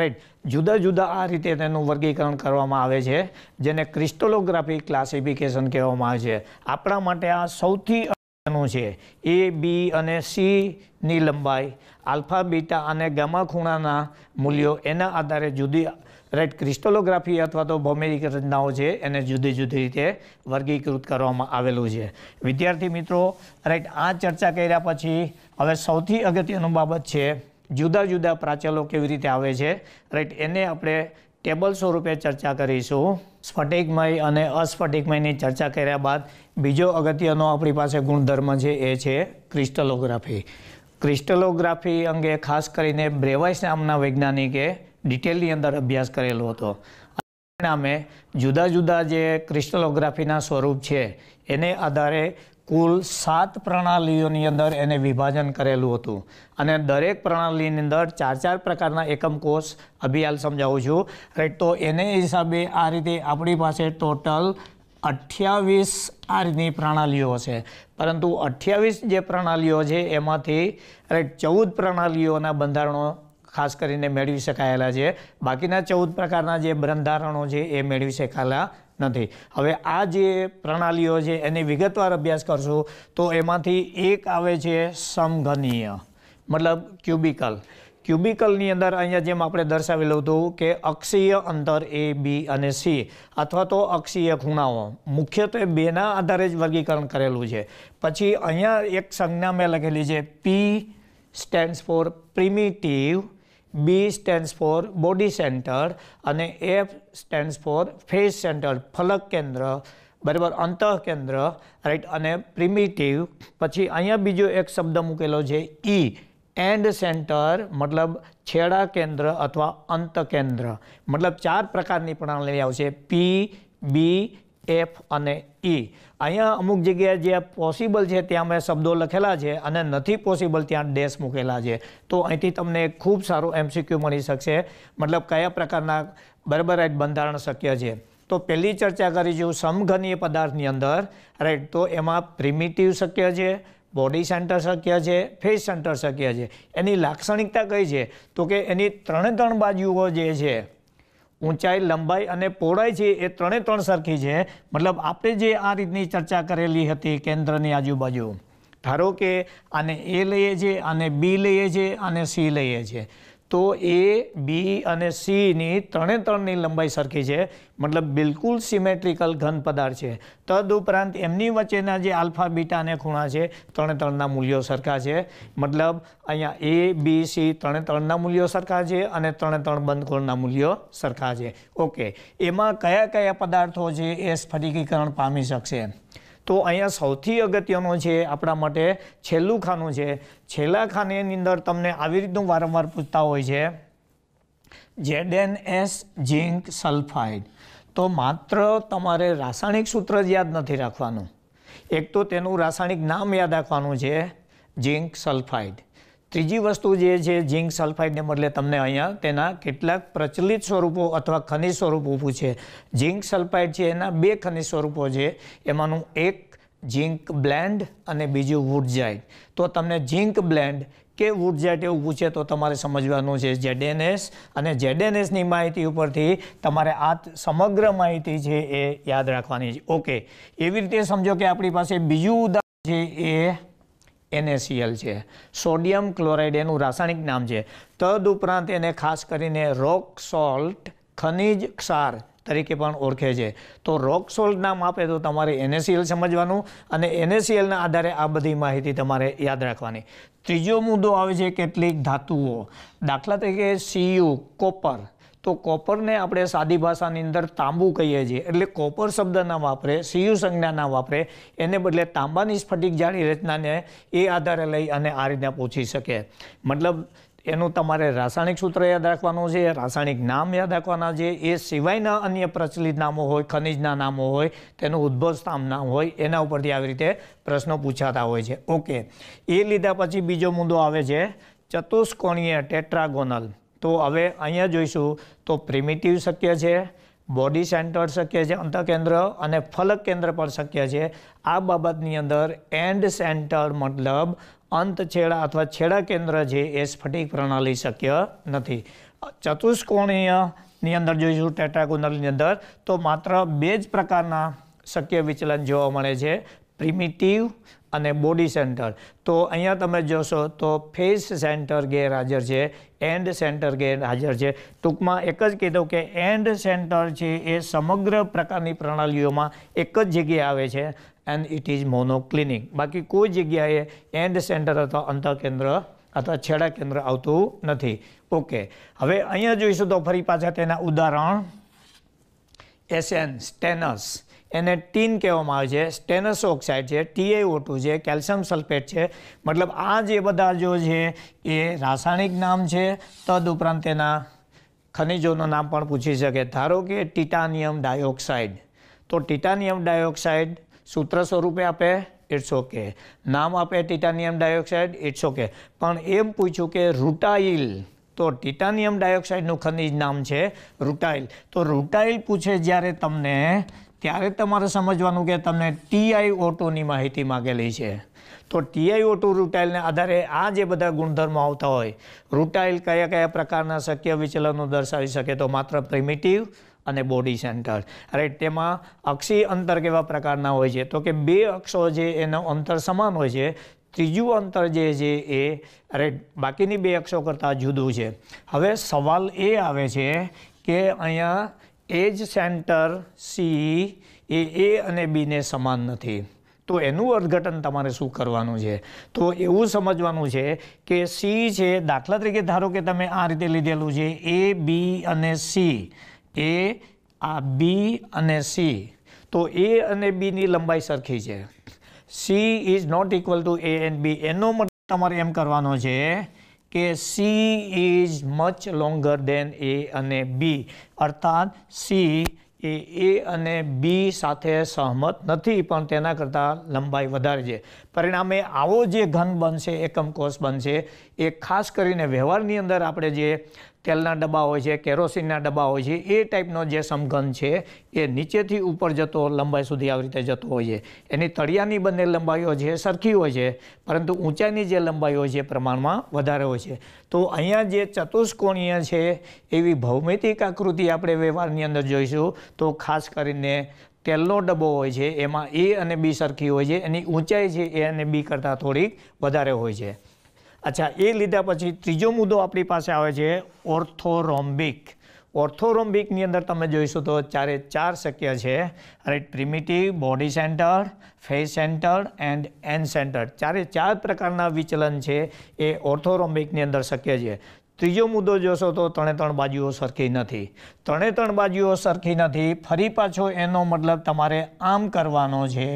રાઈટ જુદા જુદા આ રીતે તેનું વર્ગીકરણ કરવામાં આવે છે જેને ક્રિસ્ટોલોગ્રાફી ક્લાસિફિકેશન કહેવામાં આવે છે આપણા માટે આ સૌથી અગત્યનું છે એ બી અને સીની લંબાઈ આલ્ફા બીટા અને ગામા ખૂણાના મૂલ્યો એના આધારે જુદી રાઈટ ક્રિસ્ટલોગ્રાફી અથવા તો ભૌમિતિક રચનાઓ છે એને જુદી જુદી રીતે વર્ગીકૃત કરવામાં આવેલું છે વિદ્યાર્થી મિત્રો રાઈટ આ ચર્ચા કર્યા પછી હવે સૌથી અગત્યનું બાબત છે જુદા જુદા પ્રાચલો કેવી રીતે આવે છે રાઈટ એને આપણે ટેબલ સ્વરૂપે ચર્ચા કરીશું સ્ફટિકમય અને અસ્ફટિકમયની ચર્ચા કર્યા બાદ બીજો અગત્યનો આપણી પાસે ગુણધર્મ છે એ છે ક્રિસ્ટલોગ્રાફી ક્રિસ્ટલોગ્રાફી અંગે ખાસ કરીને બ્રેવાઇસ નામના વૈજ્ઞાનિકે ડિટેલની અંદર અભ્યાસ કરેલો હતો પરિણામે જુદા જુદા જે ક્રિસ્ટલોગ્રાફીના સ્વરૂપ છે એને આધારે કુલ સાત પ્રણાલીઓની અંદર એને વિભાજન કરેલું હતું અને દરેક પ્રણાલીની અંદર ચાર ચાર પ્રકારના એકમ કોષ અભિયાન સમજાવું છું રાઈટ તો એને હિસાબે આ રીતે આપણી પાસે ટોટલ અઠ્યાવીસ આ રીતની પ્રણાલીઓ હશે પરંતુ અઠ્યાવીસ જે પ્રણાલીઓ છે એમાંથી રાઈટ ચૌદ પ્રણાલીઓના બંધારણો ખાસ કરીને મેળવી શકાયેલા છે બાકીના ચૌદ પ્રકારના જે બ્રંધારણો છે એ મેળવી શકાયેલા નથી હવે આ જે પ્રણાલીઓ છે એની વિગતવાર અભ્યાસ કરશું તો એમાંથી એક આવે છે સમઘનીય મતલબ ક્યુબિકલ ક્યુબિકલની અંદર અહીંયા જેમ આપણે દર્શાવેલું હતું કે અક્ષીય અંતર એ બી અને સી અથવા તો અક્ષીય ખૂણાઓ મુખ્યત્વે બેના આધારે જ વર્ગીકરણ કરેલું છે પછી અહીંયા એક સંજ્ઞા મેં લખેલી છે P stands for primitive B stands for body center અને F stands for face center ફલક કેન્દ્ર બરાબર અંતઃ કેન્દ્ર રાઈટ અને પ્રિમિટિવ પછી અહીંયા બીજો એક શબ્દ મૂકેલો છે ઈ એન્ડ સેન્ટર મતલબ છેડા કેન્દ્ર અથવા અંત કેન્દ્ર મતલબ ચાર પ્રકારની પ્રણાલી આવશે પી બી એફ અને ઈ e. અહીંયા અમુક જગ્યાએ જે પોસિબલ છે ત્યાં મેં શબ્દો લખેલા છે અને નથી પોસિબલ ત્યાં ડેશ મૂકેલા છે તો અહીંથી તમને ખૂબ સારું એમસીક્યુ મળી શકશે મતલબ કયા પ્રકારના બરાબર રાઈટ બંધારણ શક્ય છે તો પહેલી ચર્ચા કરી કરીશું સમઘનીય પદાર્થની અંદર રાઈટ તો એમાં પ્રિમિટિવ શક્ય છે બોડી સેન્ટર શક્ય છે ફેસ સેન્ટર શક્ય છે એની લાક્ષણિકતા કઈ છે તો કે એની ત્રણે ત્રણ બાજુઓ જે છે ઊંચાઈ લંબાઈ અને પહોળાઈ છે એ ત્રણે ત્રણ સરખી છે મતલબ આપણે જે આ રીતની ચર્ચા કરેલી હતી કેન્દ્રની આજુબાજુ ધારો કે આને એ લઈએ છીએ અને બી લઈએ છીએ અને સી લઈએ છીએ તો એ બી અને સીની ત્રણે ત્રણની લંબાઈ સરખી છે મતલબ બિલકુલ સિમેટ્રિકલ ઘન પદાર્થ છે તદુપરાંત એમની વચ્ચેના જે આલ્ફા બીટા અને ખૂણા છે ત્રણે ત્રણના મૂલ્યો સરખા છે મતલબ અહીંયા એ બી સી ત્રણે ત્રણના મૂલ્યો સરખા છે અને ત્રણે ત્રણ બંધકોણના મૂલ્યો સરખા છે ઓકે એમાં કયા કયા પદાર્થો છે એ સ્ફટિકીકરણ પામી શકશે તો અહીંયા સૌથી અગત્યનો છે આપણા માટે છેલ્લું ખાનું છે છેલ્લા ખાનેની અંદર તમને આવી રીતનું વારંવાર પૂછતા હોય છે જેડેન એસ ઝીંક સલ્ફાઇડ તો માત્ર તમારે રાસાયણિક સૂત્ર જ યાદ નથી રાખવાનું એક તો તેનું રાસાયણિક નામ યાદ રાખવાનું છે ઝીંક સલ્ફાઇડ ત્રીજી વસ્તુ જે છે ઝીંક સલ્ફાઇડને બદલે તમને અહીંયા તેના કેટલાક પ્રચલિત સ્વરૂપો અથવા ખનિજ સ્વરૂપો પૂછે ઝીંક સલ્ફાઇડ છે એના બે ખનિજ સ્વરૂપો છે એમાંનું એક ઝીંક બ્લેન્ડ અને બીજું વુડઝાઇટ તો તમને ઝીંક બ્લેન્ડ કે વુડઝેટ એવું પૂછે તો તમારે સમજવાનું છે જેડએનએસ અને જેડેનએસની માહિતી ઉપરથી તમારે આ સમગ્ર માહિતી છે એ યાદ રાખવાની છે ઓકે એવી રીતે સમજો કે આપણી પાસે બીજું ઉદાહરણ છે એ એનએસીએલ છે સોડિયમ ક્લોરાઇડ એનું રાસાયણિક નામ છે તદ ઉપરાંત એને ખાસ કરીને રોક સોલ્ટ ખનિજ ક્ષાર તરીકે પણ ઓળખે છે તો રોક સોલ્ટ નામ આપે તો તમારે એનએસીએલ સમજવાનું અને એનએસીએલના આધારે આ બધી માહિતી તમારે યાદ રાખવાની ત્રીજો મુદ્દો આવે છે કેટલીક ધાતુઓ દાખલા તરીકે સીયુ કોપર તો કોપરને આપણે સાદી ભાષાની અંદર તાંબુ કહીએ છીએ એટલે કોપર શબ્દના વાપરે સીયુ સંજ્ઞાના વાપરે એને બદલે તાંબાની સ્ફટિક જાળી રચનાને એ આધારે લઈ અને આ રીતના પૂછી શકે મતલબ એનું તમારે રાસાયણિક સૂત્ર યાદ રાખવાનું છે રાસાયણિક નામ યાદ રાખવાના છે એ સિવાયના અન્ય પ્રચલિત નામો હોય ખનિજના નામો હોય તેનું ઉદ્ભવ સ્થાન નામ હોય એના ઉપરથી આવી રીતે પ્રશ્નો પૂછાતા હોય છે ઓકે એ લીધા પછી બીજો મુદ્દો આવે છે ચતુષ્કોણીય ટેટ્રાગોનલ તો હવે અહીંયા જોઈશું તો પ્રિમિટિવ શક્ય છે બોડી સેન્ટર શક્ય છે અંતઃકેન્દ્ર અને ફલક કેન્દ્ર પણ શક્ય છે આ બાબતની અંદર એન્ડ સેન્ટર મતલબ અંત છેડા અથવા છેડા કેન્દ્ર છે એ સ્ફટિક પ્રણાલી શક્ય નથી ચતુષ્કોણીયની અંદર જોઈશું ટેટ્રાગોનલની અંદર તો માત્ર બે જ પ્રકારના શક્ય વિચલન જોવા મળે છે પ્રિમિટિવ અને બોડી સેન્ટર તો અહીંયા તમે જોશો તો ફેસ સેન્ટર ગેરહાજર છે એન્ડ સેન્ટર ગેરહાજર છે ટૂંકમાં એક જ કીધું કે એન્ડ સેન્ટર છે એ સમગ્ર પ્રકારની પ્રણાલીઓમાં એક જ જગ્યાએ આવે છે એન્ડ ઇટ ઇઝ મોનોક્લિનિક બાકી કોઈ જગ્યાએ એન્ડ સેન્ટર અથવા અંતઃકેન્દ્ર અથવા છેડા કેન્દ્ર આવતું નથી ઓકે હવે અહીંયા જોઈશું તો ફરી પાછા તેના ઉદાહરણ એસએન સ્ટેનસ એને ટીન કહેવામાં આવે છે સ્ટેનસ ઓક્સાઇડ છે ટીઆઈઓ ટુ છે કેલ્શિયમ સલ્ફેટ છે મતલબ આ જે બધા જો છે એ રાસાયણિક નામ છે તદ ઉપરાંત તેના ખનિજોનું નામ પણ પૂછી શકે ધારો કે ટિટાનિયમ ડાયોક્સાઇડ તો ટિટાનિયમ ડાયોક્સાઇડ સૂત્ર સ્વરૂપે આપે ઇટ્સ ઓકે નામ આપે ટિટાનિયમ ડાયોક્સાઇડ ઇટ્સ ઓકે પણ એમ પૂછ્યું કે રૂટાઇલ તો ટિટાનિયમ ડાયોક્સાઇડનું ખનિજ નામ છે રૂટાઇલ તો રૂટાઇલ પૂછે જ્યારે તમને ત્યારે તમારે સમજવાનું કે તમને ટીઆઈ ઓટોની માહિતી માંગેલી છે તો ટીઆઈ ઓટો રૂટાઇલને આધારે આ જે બધા ગુણધર્મો આવતા હોય રૂટાઇલ કયા કયા પ્રકારના શક્ય વિચલનો દર્શાવી શકે તો માત્ર પ્રિમિટિવ અને બોડી સેન્ટર રાઈટ તેમાં અક્ષી અંતર કેવા પ્રકારના હોય છે તો કે બે અક્ષો જે એનો અંતર સમાન હોય છે ત્રીજું અંતર જે છે એ રાઈટ બાકીની બે અક્ષો કરતાં જુદું છે હવે સવાલ એ આવે છે કે અહીંયા એજ સેન્ટર સી એ એ અને બીને સમાન નથી તો એનું અર્થઘટન તમારે શું કરવાનું છે તો એવું સમજવાનું છે કે સી છે દાખલા તરીકે ધારો કે તમે આ રીતે લીધેલું છે એ બી અને સી એ આ બી અને સી તો એ અને બીની લંબાઈ સરખી છે C is not equal to A and B એનો મતલબ તમારે એમ કરવાનો છે કે C is much longer than A અને બી અર્થાત સી એ એ અને બી સાથે સહમત નથી પણ તેના કરતાં લંબાઈ વધારે છે પરિણામે આવો જે ઘન બનશે એકમ કોષ બનશે એ ખાસ કરીને વ્યવહારની અંદર આપણે જે તેલના ડબ્બા હોય છે કેરોસીનના ડબ્બા હોય છે એ ટાઈપનો જે સમઘન છે એ નીચેથી ઉપર જતો લંબાઈ સુધી આવી રીતે જતો હોય છે એની તળિયાની બંને લંબાઈઓ છે સરખી હોય છે પરંતુ ઊંચાઈની જે લંબાઈ હોય છે પ્રમાણમાં વધારે હોય છે તો અહીંયા જે ચતુષ્કોણીય છે એવી ભૌમિતિક આકૃતિ આપણે વ્યવહારની અંદર જોઈશું તો ખાસ કરીને તેલનો ડબ્બો હોય છે એમાં એ અને બી સરખી હોય છે એની ઊંચાઈ છે એ અને બી કરતાં થોડીક વધારે હોય છે અચ્છા એ લીધા પછી ત્રીજો મુદ્દો આપણી પાસે આવે છે ઓર્થોરોમ્બિક ઓર્થોરોમ્બિકની અંદર તમે જોઈશો તો ચારે ચાર શક્ય છે right primitive body center face center and end center ચારે ચાર પ્રકારના વિચલન છે એ ઓર્થોરોમ્બિકની અંદર શક્ય છે ત્રીજો મુદ્દો જોશો તો ત્રણે ત્રણ બાજુઓ સરખી નથી ત્રણે ત્રણ બાજુઓ સરખી નથી ફરી પાછો એનો મતલબ તમારે આમ કરવાનો છે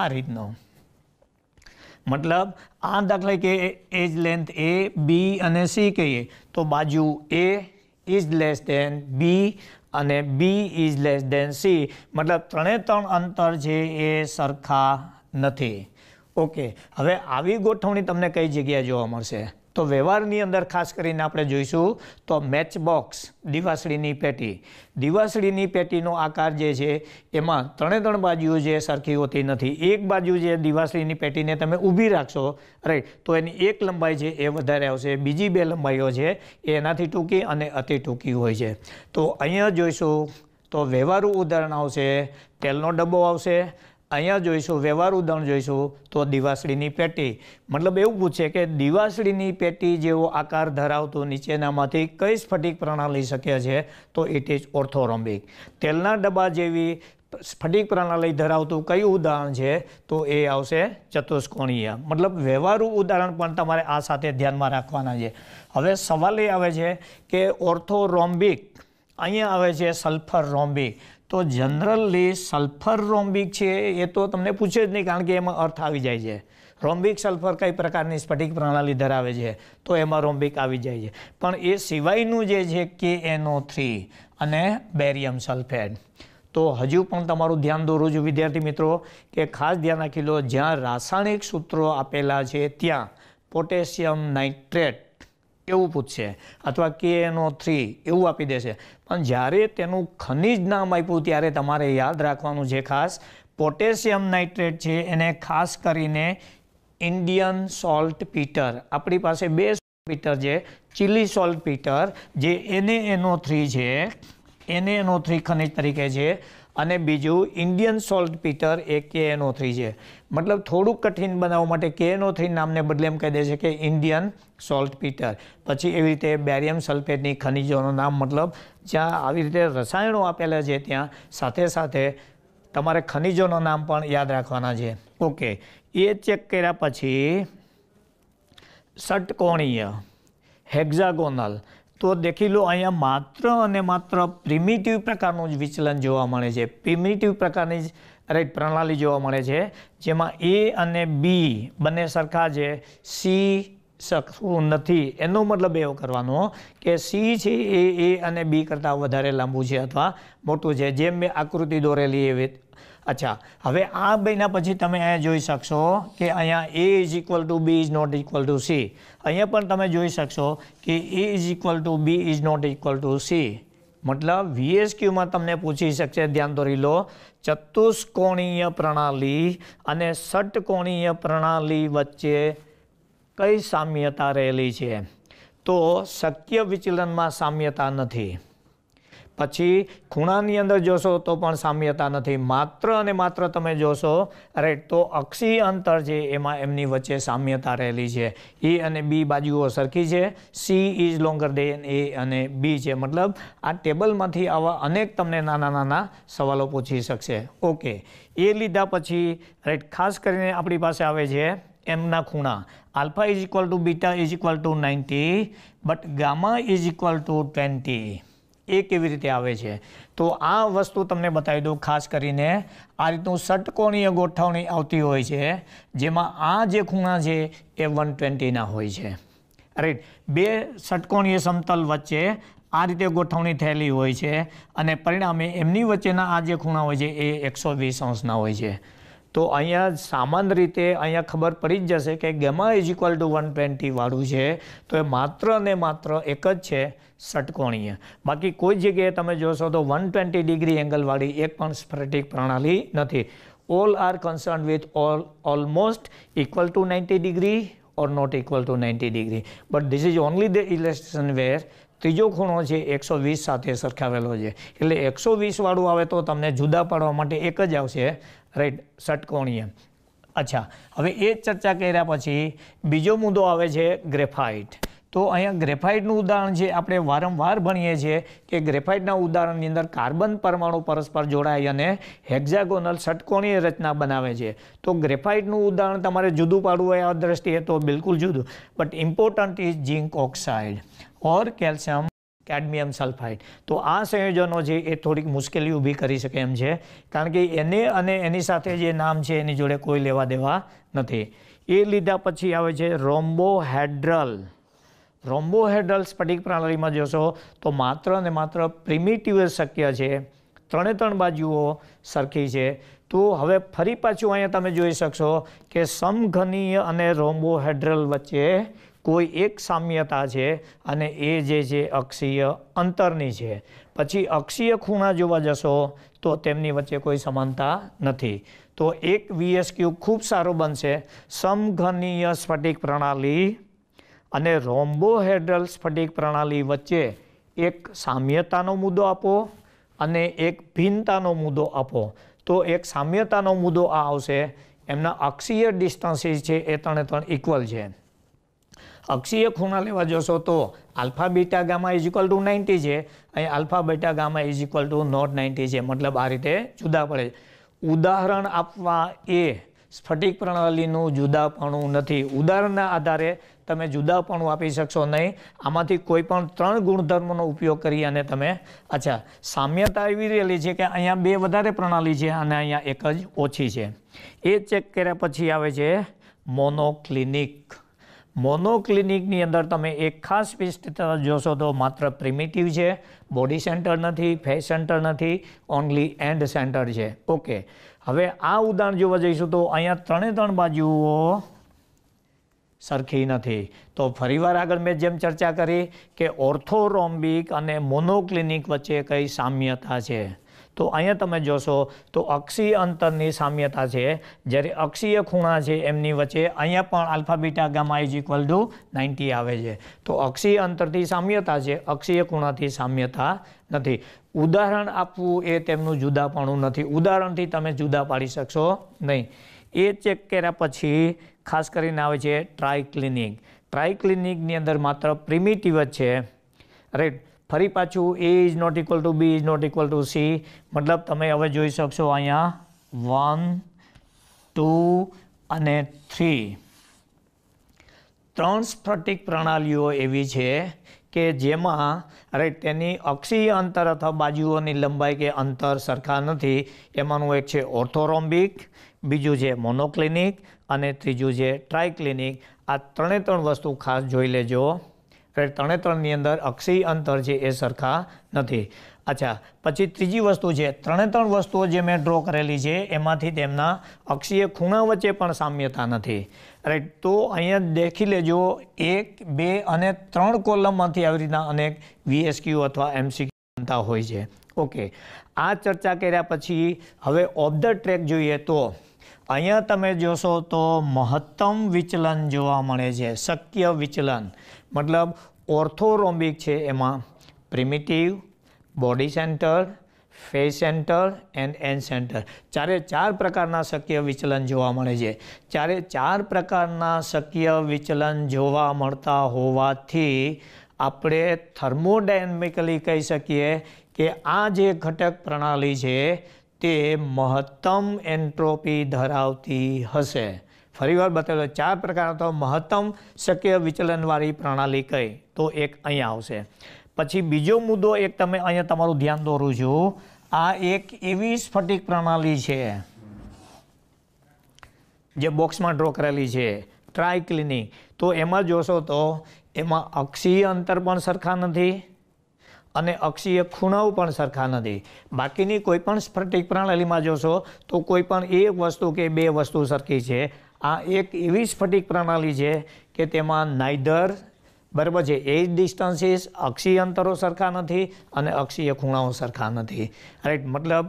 આ રીતનો મતલબ આ દાખલા કે એજ લેન્થ એ બી અને સી કહીએ તો બાજુ એ ઇઝ લેસ દેન બી અને B is less than C મતલબ ત્રણે ત્રણ અંતર છે એ સરખા નથી ઓકે હવે આવી ગોઠવણી તમને કઈ જગ્યાએ જોવા મળશે તો વ્યવહારની અંદર ખાસ કરીને આપણે જોઈશું તો મેચ બોક્સ દિવાસળીની પેટી દિવાસળીની પેટીનો આકાર જે છે એમાં ત્રણે ત્રણ બાજુઓ જે સરખી હોતી નથી એક બાજુ જે દિવાસળીની પેટીને તમે ઊભી રાખશો રાઈટ તો એની એક લંબાઈ છે એ વધારે આવશે બીજી બે લંબાઈઓ છે એ એનાથી ટૂંકી અને અતિ ટૂંકી હોય છે તો અહીંયા જોઈશું તો વ્યવહારું ઉદાહરણ આવશે તેલનો ડબ્બો આવશે અહીંયા જોઈશું વ્યવહાર ઉદાહરણ જોઈશું તો દિવાસળીની પેટી મતલબ એવું પૂછે કે દિવાસળીની પેટી જેવો આકાર ધરાવતો નીચેનામાંથી કઈ સ્ફટિક પ્રણાલી શક્ય છે તો ઇટ ઇઝ ઓર્થોરોમ્બિક તેલના ડબ્બા જેવી સ્ફટિક પ્રણાલી ધરાવતું કયું ઉદાહરણ છે તો એ આવશે ચતુષ્કોણીય મતલબ વ્યવહારુ ઉદાહરણ પણ તમારે આ સાથે ધ્યાનમાં રાખવાના છે હવે સવાલ એ આવે છે કે ઓર્થોરોમ્બિક અહીંયા આવે છે સલ્ફર રોમ્બિક તો જનરલી સલ્ફર રોમ્બિક છે એ તો તમને પૂછે જ નહીં કારણ કે એમાં અર્થ આવી જાય છે રોમ્બિક સલ્ફર કઈ પ્રકારની સ્ફટિક પ્રણાલી ધરાવે છે તો એમાં રોમ્બિક આવી જાય છે પણ એ સિવાયનું જે છે કે એનો થ્રી અને બેરિયમ સલ્ફેટ તો હજુ પણ તમારું ધ્યાન દોરું છું વિદ્યાર્થી મિત્રો કે ખાસ ધ્યાન રાખી લો જ્યાં રાસાયણિક સૂત્રો આપેલા છે ત્યાં પોટેશિયમ નાઇટ્રેટ એવું પૂછશે અથવા કે એનો થ્રી એવું આપી દેશે પણ જ્યારે તેનું ખનિજ નામ આપ્યું ત્યારે તમારે યાદ રાખવાનું છે ખાસ પોટેશિયમ નાઇટ્રેટ છે એને ખાસ કરીને ઇન્ડિયન સોલ્ટ પીટર આપણી પાસે બે પીટર છે ચીલી સોલ્ટ પીટર જે એને એનો થ્રી છે એને એનો થ્રી ખનિજ તરીકે છે અને બીજું ઇન્ડિયન સોલ્ટ પીટર એ કે એનો થ્રી છે મતલબ થોડુંક કઠિન બનાવવા માટે કે કેએનઓ થ્રી નામને બદલે એમ કહી દે છે કે ઇન્ડિયન સોલ્ટ પીટર પછી એવી રીતે બેરિયમ સલ્ફેટની ખનિજોનું નામ મતલબ જ્યાં આવી રીતે રસાયણો આપેલા છે ત્યાં સાથે સાથે તમારે ખનિજોનું નામ પણ યાદ રાખવાના છે ઓકે એ ચેક કર્યા પછી ષટકોણીય હેક્ઝાગોનલ તો દેખી લો અહીંયા માત્ર અને માત્ર પ્રિમિટિવ પ્રકારનું જ વિચલન જોવા મળે છે પ્રિમિટિવ પ્રકારની જ રાઈટ પ્રણાલી જોવા મળે છે જેમાં એ અને બી બંને સરખા છે સી શકતું નથી એનો મતલબ એવો કરવાનો કે સી છે એ એ અને બી કરતાં વધારે લાંબુ છે અથવા મોટું છે જેમ મેં આકૃતિ દોરેલી એવી અચ્છા હવે આ બેના પછી તમે અહીંયા જોઈ શકશો કે અહીંયા A is equal to B is not equal to C અહીંયા પણ તમે જોઈ શકશો કે A is equal to B is not equal to C મતલબ વીએસક્યુમાં તમને પૂછી શકશે ધ્યાન દોરી લો ચતુષ્કોણીય પ્રણાલી અને ષટકોણીય પ્રણાલી વચ્ચે કઈ સામ્યતા રહેલી છે તો શક્ય વિચલનમાં સામ્યતા નથી પછી ખૂણાની અંદર જોશો તો પણ સામ્યતા નથી માત્ર અને માત્ર તમે જોશો રાઈટ તો અક્ષી અંતર છે એમાં એમની વચ્ચે સામ્યતા રહેલી છે એ અને બી બાજુઓ સરખી છે C is longer than A અને બી છે મતલબ આ ટેબલમાંથી આવા અનેક તમને નાના નાના સવાલો પૂછી શકશે ઓકે એ લીધા પછી રાઈટ ખાસ કરીને આપણી પાસે આવે છે એમના ખૂણા alpha is equal to beta is equal to ninety but gamma is equal to twenty એ કેવી રીતે આવે છે તો આ વસ્તુ તમને બતાવી દઉં ખાસ કરીને આ રીતનું ષટકોણીય ગોઠવણી આવતી હોય છે જેમાં આ જે ખૂણા છે એ વન ટ્વેન્ટીના હોય છે રાઈટ બે ષટકોણીય સમતલ વચ્ચે આ રીતે ગોઠવણી થયેલી હોય છે અને પરિણામે એમની વચ્ચેના આ જે ખૂણા હોય છે એ એકસો વીસ અંશના હોય છે તો અહીંયા સામાન્ય રીતે અહીંયા ખબર પડી જ જશે કે gamma is equal to one ટ્વેન્ટીવાળું છે તો એ માત્ર ને માત્ર એક જ છે ષટકોણીય બાકી કોઈ જગ્યાએ તમે જોશો તો વન ટ્વેન્ટી ડિગ્રી એંગલવાળી એક પણ સ્ફટિક પ્રણાલી નથી all are concern with all almost equal to ninety degree or not equal to ninety degree but this is only the illustration where ત્રીજો ખૂણો છે એકસો વીસ સાથે સરખાવેલો છે એટલે એકસો વીસવાળું આવે તો તમને જુદા પાડવા માટે એક જ આવશે રાઈટ ષટકોણીય અચ્છા હવે એ ચર્ચા કર્યા પછી બીજો મુદ્દો આવે છે ગ્રેફાઇટ તો અહીંયા ગ્રેફાઇટનું ઉદાહરણ છે આપણે વારંવાર ભણીએ છીએ કે ગ્રેફાઇટના ઉદાહરણની અંદર કાર્બન પરમાણુ પરસ્પર જોડાય અને હેક્ઝાગોનલ ષટકોણીય રચના બનાવે છે તો ગ્રેફાઇટનું ઉદાહરણ તમારે જુદું પાડવું હોય આ દ્રષ્ટિએ તો બિલકુલ જુદું but important is zinc oxide or calcium cadmium sulphide તો આ સંયોજનો છે એ થોડીક મુશ્કેલી ઊભી કરી શકે એમ છે કારણ કે એને અને એની સાથે જે નામ છે એની જોડે કોઈ લેવા દેવા નથી એ લીધા પછી આવે છે રોમ્બોહેડ્રલ રોમ્બોહેડ્રલ સ્ફટિક પ્રણાલીમાં જોશો તો માત્ર ને માત્ર પ્રિમિટિવ શક્ય છે ત્રણે ત્રણ બાજુઓ સરખી છે તો હવે ફરી પાછું અહીંયા તમે જોઈ શકશો કે સમઘનીય અને રોમ્બોહેડ્રલ વચ્ચે કોઈ એક સામ્યતા છે અને એ જે છે અક્ષીય અંતરની છે પછી અક્ષીય ખૂણા જોવા જશો તો તેમની વચ્ચે કોઈ સમાનતા નથી તો એક વીએસક્યુ ખૂબ સારું બનશે સમઘનીય સ્ફટિક પ્રણાલી અને રોમ્બોહેડ્રલ સ્ફટિક પ્રણાલી વચ્ચે એક સામ્યતાનો મુદ્દો આપો અને એક ભિન્નતાનો મુદ્દો આપો તો એક સામ્યતાનો મુદ્દો આ આવશે એમના અક્ષીય ડિસ્ટન્સીસ છે એ ત્રણે ત્રણ ઇક્વલ છે અક્ષીય ખૂણા લેવા જશો તો alpha beta gamma is equal to ninety છે અહીં alpha beta gamma is equal to not ninety છે મતલબ આ રીતે જુદા પડે ઉદાહરણ આપવા એ સ્ફટિક પ્રણાલીનું જુદાપણું નથી ઉદાહરણના આધારે તમે જુદાપણું આપી શકશો નહીં આમાંથી કોઈ પણ ત્રણ ગુણધર્મનો ઉપયોગ કરી અને તમે અચ્છા સામ્યતા એવી રહેલી છે કે અહીંયા બે વધારે પ્રણાલી છે અને અહીંયા એક જ ઓછી છે એ ચેક કર્યા પછી આવે છે મોનોક્લિનિક મોનોક્લિનિકની અંદર તમે એક ખાસ વિસ્તરતા જોશો તો માત્ર પ્રિમિટિવ છે બોડી સેન્ટર નથી ફેસ સેન્ટર નથી ઓનલી એન્ડ સેન્ટર છે ઓકે હવે આ ઉદાહરણ જોવા જઈશું તો અહીંયા ત્રણે ત્રણ બાજુઓ સરખી નથી તો ફરીવાર આગળ મેં જેમ ચર્ચા કરી કે ઓર્થોરોમ્બિક અને મોનોક્લિનિક વચ્ચે કઈ સામ્યતા છે તો અહીંયા તમે જોશો તો અક્ષીય અંતરની સામ્યતા છે જ્યારે અક્ષીય ખૂણા છે એમની વચ્ચે અહીંયા પણ alpha gamma is equal to ninety આવે છે તો અક્ષીય અંતરથી સામ્યતા છે અક્ષીય ખૂણાથી સામ્યતા નથી ઉદાહરણ આપવું એ તેમનું જુદાપણું નથી ઉદાહરણથી તમે જુદા પાડી શકશો નહીં એ ચેક કર્યા પછી ખાસ કરીને આવે છે ટ્રાય ક્લિનિક ટ્રાય ક્લિનિકની અંદર માત્ર પ્રિમિટિવ જ છે રાઈટ ફરી પાછું A is not equal to B is not equal to C મતલબ તમે હવે જોઈ શકશો અહીંયા વન ટુ અને થ્રી ત્રણ સ્ફટિક પ્રણાલીઓ એવી છે કે જેમાં રાઈટ તેની અક્ષીય અંતર અથવા બાજુઓની લંબાઈ કે અંતર સરખા નથી એમાંનું એક છે ઓર્થોરોમ્બિક બીજું છે મોનોક્લિનિક અને ત્રીજું છે ટ્રાયક્લિનિક આ ત્રણે ત્રણ વસ્તુ ખાસ જોઈ લેજો ફેર ત્રણે ત્રણની અંદર અક્ષી અંતર છે એ સરખા નથી અચ્છા પછી ત્રીજી વસ્તુ છે ત્રણે ત્રણ વસ્તુઓ જે મેં ડ્રો કરેલી છે એમાંથી તેમના અક્ષીય ખૂણા વચ્ચે પણ સામ્યતા નથી રાઈટ તો અહીંયા દેખી લેજો એક બે અને ત્રણ કોલમમાંથી આવી રીતના અનેક વીએસક્યુ અથવા એમસીક્યુ બનતા હોય છે ઓકે આ ચર્ચા કર્યા પછી હવે ઓફ ધ ટ્રેક જોઈએ તો અહીંયા તમે જોશો તો મહત્તમ વિચલન જોવા મળે છે શક્ય વિચલન મતલબ ઓર્થોરોમ્બિક છે એમાં primitive body center face center and end center ચારે ચાર પ્રકારના શક્ય વિચલન જોવા મળે છે ચારે ચાર પ્રકારના શક્ય વિચલન જોવા મળતા હોવાથી આપણે થર્મોડાયનેમિકલી કહી શકીએ કે આ જે ઘટક પ્રણાલી છે તે મહત્તમ એન્ટ્રોપી ધરાવતી હશે ફરીવાર બતાવેલો ચાર પ્રકાર અથવા મહત્તમ શક્ય વિચલનવાળી પ્રણાલી કઈ તો એક અહીંયા આવશે પછી બીજો મુદ્દો એક તમે અહીંયા તમારું ધ્યાન દોરું છું આ એક એવી સ્ફટિક પ્રણાલી છે જે બોક્સમાં ડ્રો કરેલી છે ટ્રાય ટ્રાયક્લિનિક તો એમાં જોશો તો એમાં અક્ષીય અંતર પણ સરખા નથી અને અક્ષીય ખૂણાઓ પણ સરખા નથી બાકીની કોઈપણ સ્ફટિક પ્રણાલીમાં જોશો તો કોઈપણ એક વસ્તુ કે બે વસ્તુ સરખી છે આ એક એવી સ્ફટિક પ્રણાલી છે કે તેમાં નાઇધર બરાબર છે એજ ડિસ્ટન્સીસ અક્ષી અંતરો સરખા નથી અને અક્ષીય ખૂણાઓ સરખા નથી રાઈટ મતલબ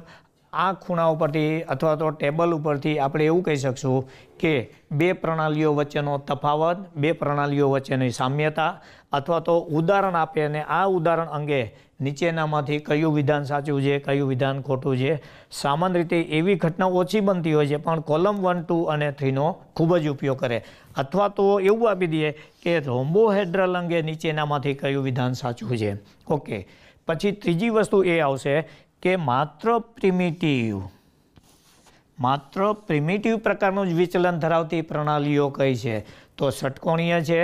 આ ખૂણા ઉપરથી અથવા તો ટેબલ ઉપરથી આપણે એવું કહી શકશું કે બે પ્રણાલીઓ વચ્ચેનો તફાવત બે પ્રણાલીઓ વચ્ચેની સામ્યતા અથવા તો ઉદાહરણ આપે અને આ ઉદાહરણ અંગે નીચેનામાંથી કયું વિધાન સાચું છે કયું વિધાન ખોટું છે સામાન્ય રીતે એવી ઘટના ઓછી બનતી હોય છે પણ કોલમ વન ટુ અને થ્રીનો ખૂબ જ ઉપયોગ કરે અથવા તો એવું આપી દઈએ કે રોમ્બોહેડ્રલ અંગે નીચેનામાંથી કયું વિધાન સાચું છે ઓકે પછી ત્રીજી વસ્તુ એ આવશે કે માત્ર પ્રિમિટિવ માત્ર પ્રિમિટિવ પ્રકારનું જ વિચલન ધરાવતી પ્રણાલીઓ કઈ છે તો ષટકોણીય છે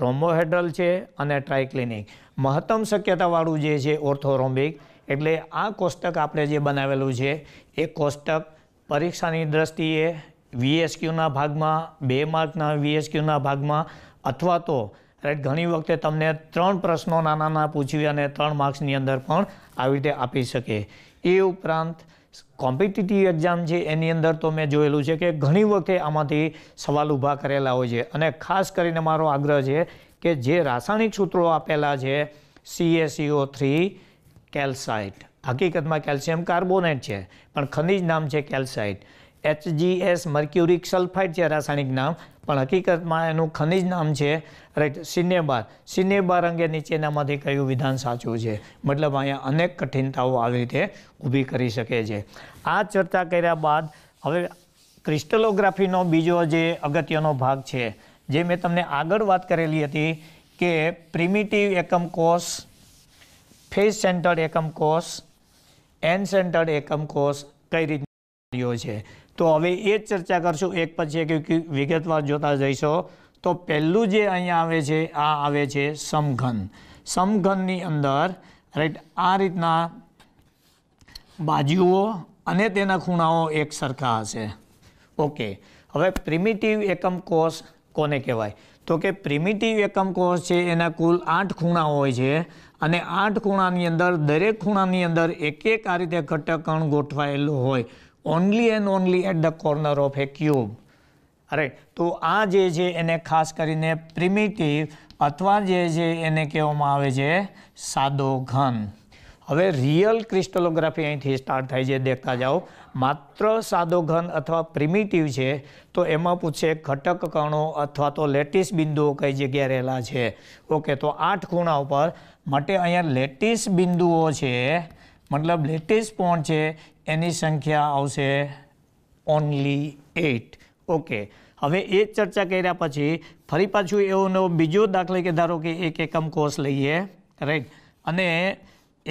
રોમ્બોહેડ્રલ છે અને ટ્રાયક્લિનિક મહત્તમ શક્યતાવાળું જે છે ઓર્થોરોમ્બિક એટલે આ કોષ્ટક આપણે જે બનાવેલું છે એ કોષ્ટક પરીક્ષાની દ્રષ્ટિએ વીએસક્યુના ભાગમાં બે માર્કના વીએસક્યુના ભાગમાં અથવા તો રાઈટ ઘણી વખતે તમને ત્રણ પ્રશ્નો નાના નાના પૂછવી અને ત્રણ માર્ક્સની અંદર પણ આવી રીતે આપી શકે એ ઉપરાંત કોમ્પિટિટિવ એક્ઝામ છે એની અંદર તો મેં જોયેલું છે કે ઘણી વખતે આમાંથી સવાલ ઊભા કરેલા હોય છે અને ખાસ કરીને મારો આગ્રહ છે કે જે રાસાયણિક સૂત્રો આપેલા છે સીએસીઓ થ્રી કેલ્સાઇટ હકીકતમાં કેલ્શિયમ કાર્બોનેટ છે પણ ખનિજ નામ છે કેલ્સાઇટ એચજીએસ મર્ક્યુરિક સલ્ફાઇડ છે રાસાયણિક નામ પણ હકીકતમાં એનું ખનિજ નામ છે રાઈટ સિનેબાર સિનેબાર અંગે નીચેનામાંથી કયું વિધાન સાચું છે મતલબ અહીંયા અનેક કઠિનતાઓ આવી રીતે ઊભી કરી શકે છે આ ચર્ચા કર્યા બાદ હવે ક્રિસ્ટલોગ્રાફીનો બીજો જે અગત્યનો ભાગ છે જે મેં તમને આગળ વાત કરેલી હતી કે પ્રિમિટિવ એકમ કોષ ફેસ સેન્ટર્ડ એકમ કોષ એન સેન્ટર્ડ એકમ કોષ કઈ રીતે છે તો હવે એ જ ચર્ચા કરશું એક પછી એક વિગતવાર જોતા જઈશો તો પહેલું જે અહીંયા આવે છે આ આવે છે સમઘન સમઘનની અંદર રાઈટ આ રીતના બાજુઓ અને તેના ખૂણાઓ એક સરખા હશે ઓકે હવે પ્રિમિટિવ એકમ કોષ કોને કહેવાય તો કે પ્રિમિટિવ એકમ કોષ છે એના કુલ આઠ ખૂણા હોય છે અને આઠ ખૂણાની અંદર દરેક ખૂણાની અંદર એક એક આ રીતે ઘટકણ ગોઠવાયેલું હોય only end only at the corner of a cube right તો આ જે છે એને ખાસ કરીને પ્રિમિટિવ અથવા જે છે એને કહેવામાં આવે છે સાદો ઘન હવે રિયલ ક્રિસ્ટલોગ્રાફી અહીંથી સ્ટાર્ટ થાય છે દેખતા જાઓ માત્ર સાદો ઘન અથવા પ્રિમિટિવ છે તો એમાં પૂછે ઘટક કણો અથવા તો લેટિસ બિંદુઓ કઈ જગ્યાએ રહેલા છે ઓકે તો આઠ ખૂણા ઉપર માટે અહીંયા લેટિસ બિંદુઓ છે મતલબ લેટેસ્ટ પોઈન્ટ છે એની સંખ્યા આવશે ઓનલી એટ ઓકે હવે એ ચર્ચા કર્યા પછી ફરી પાછું એવો નવો બીજો દાખલો કે ધારો કે એક એકમ કોષ લઈએ રાઈટ અને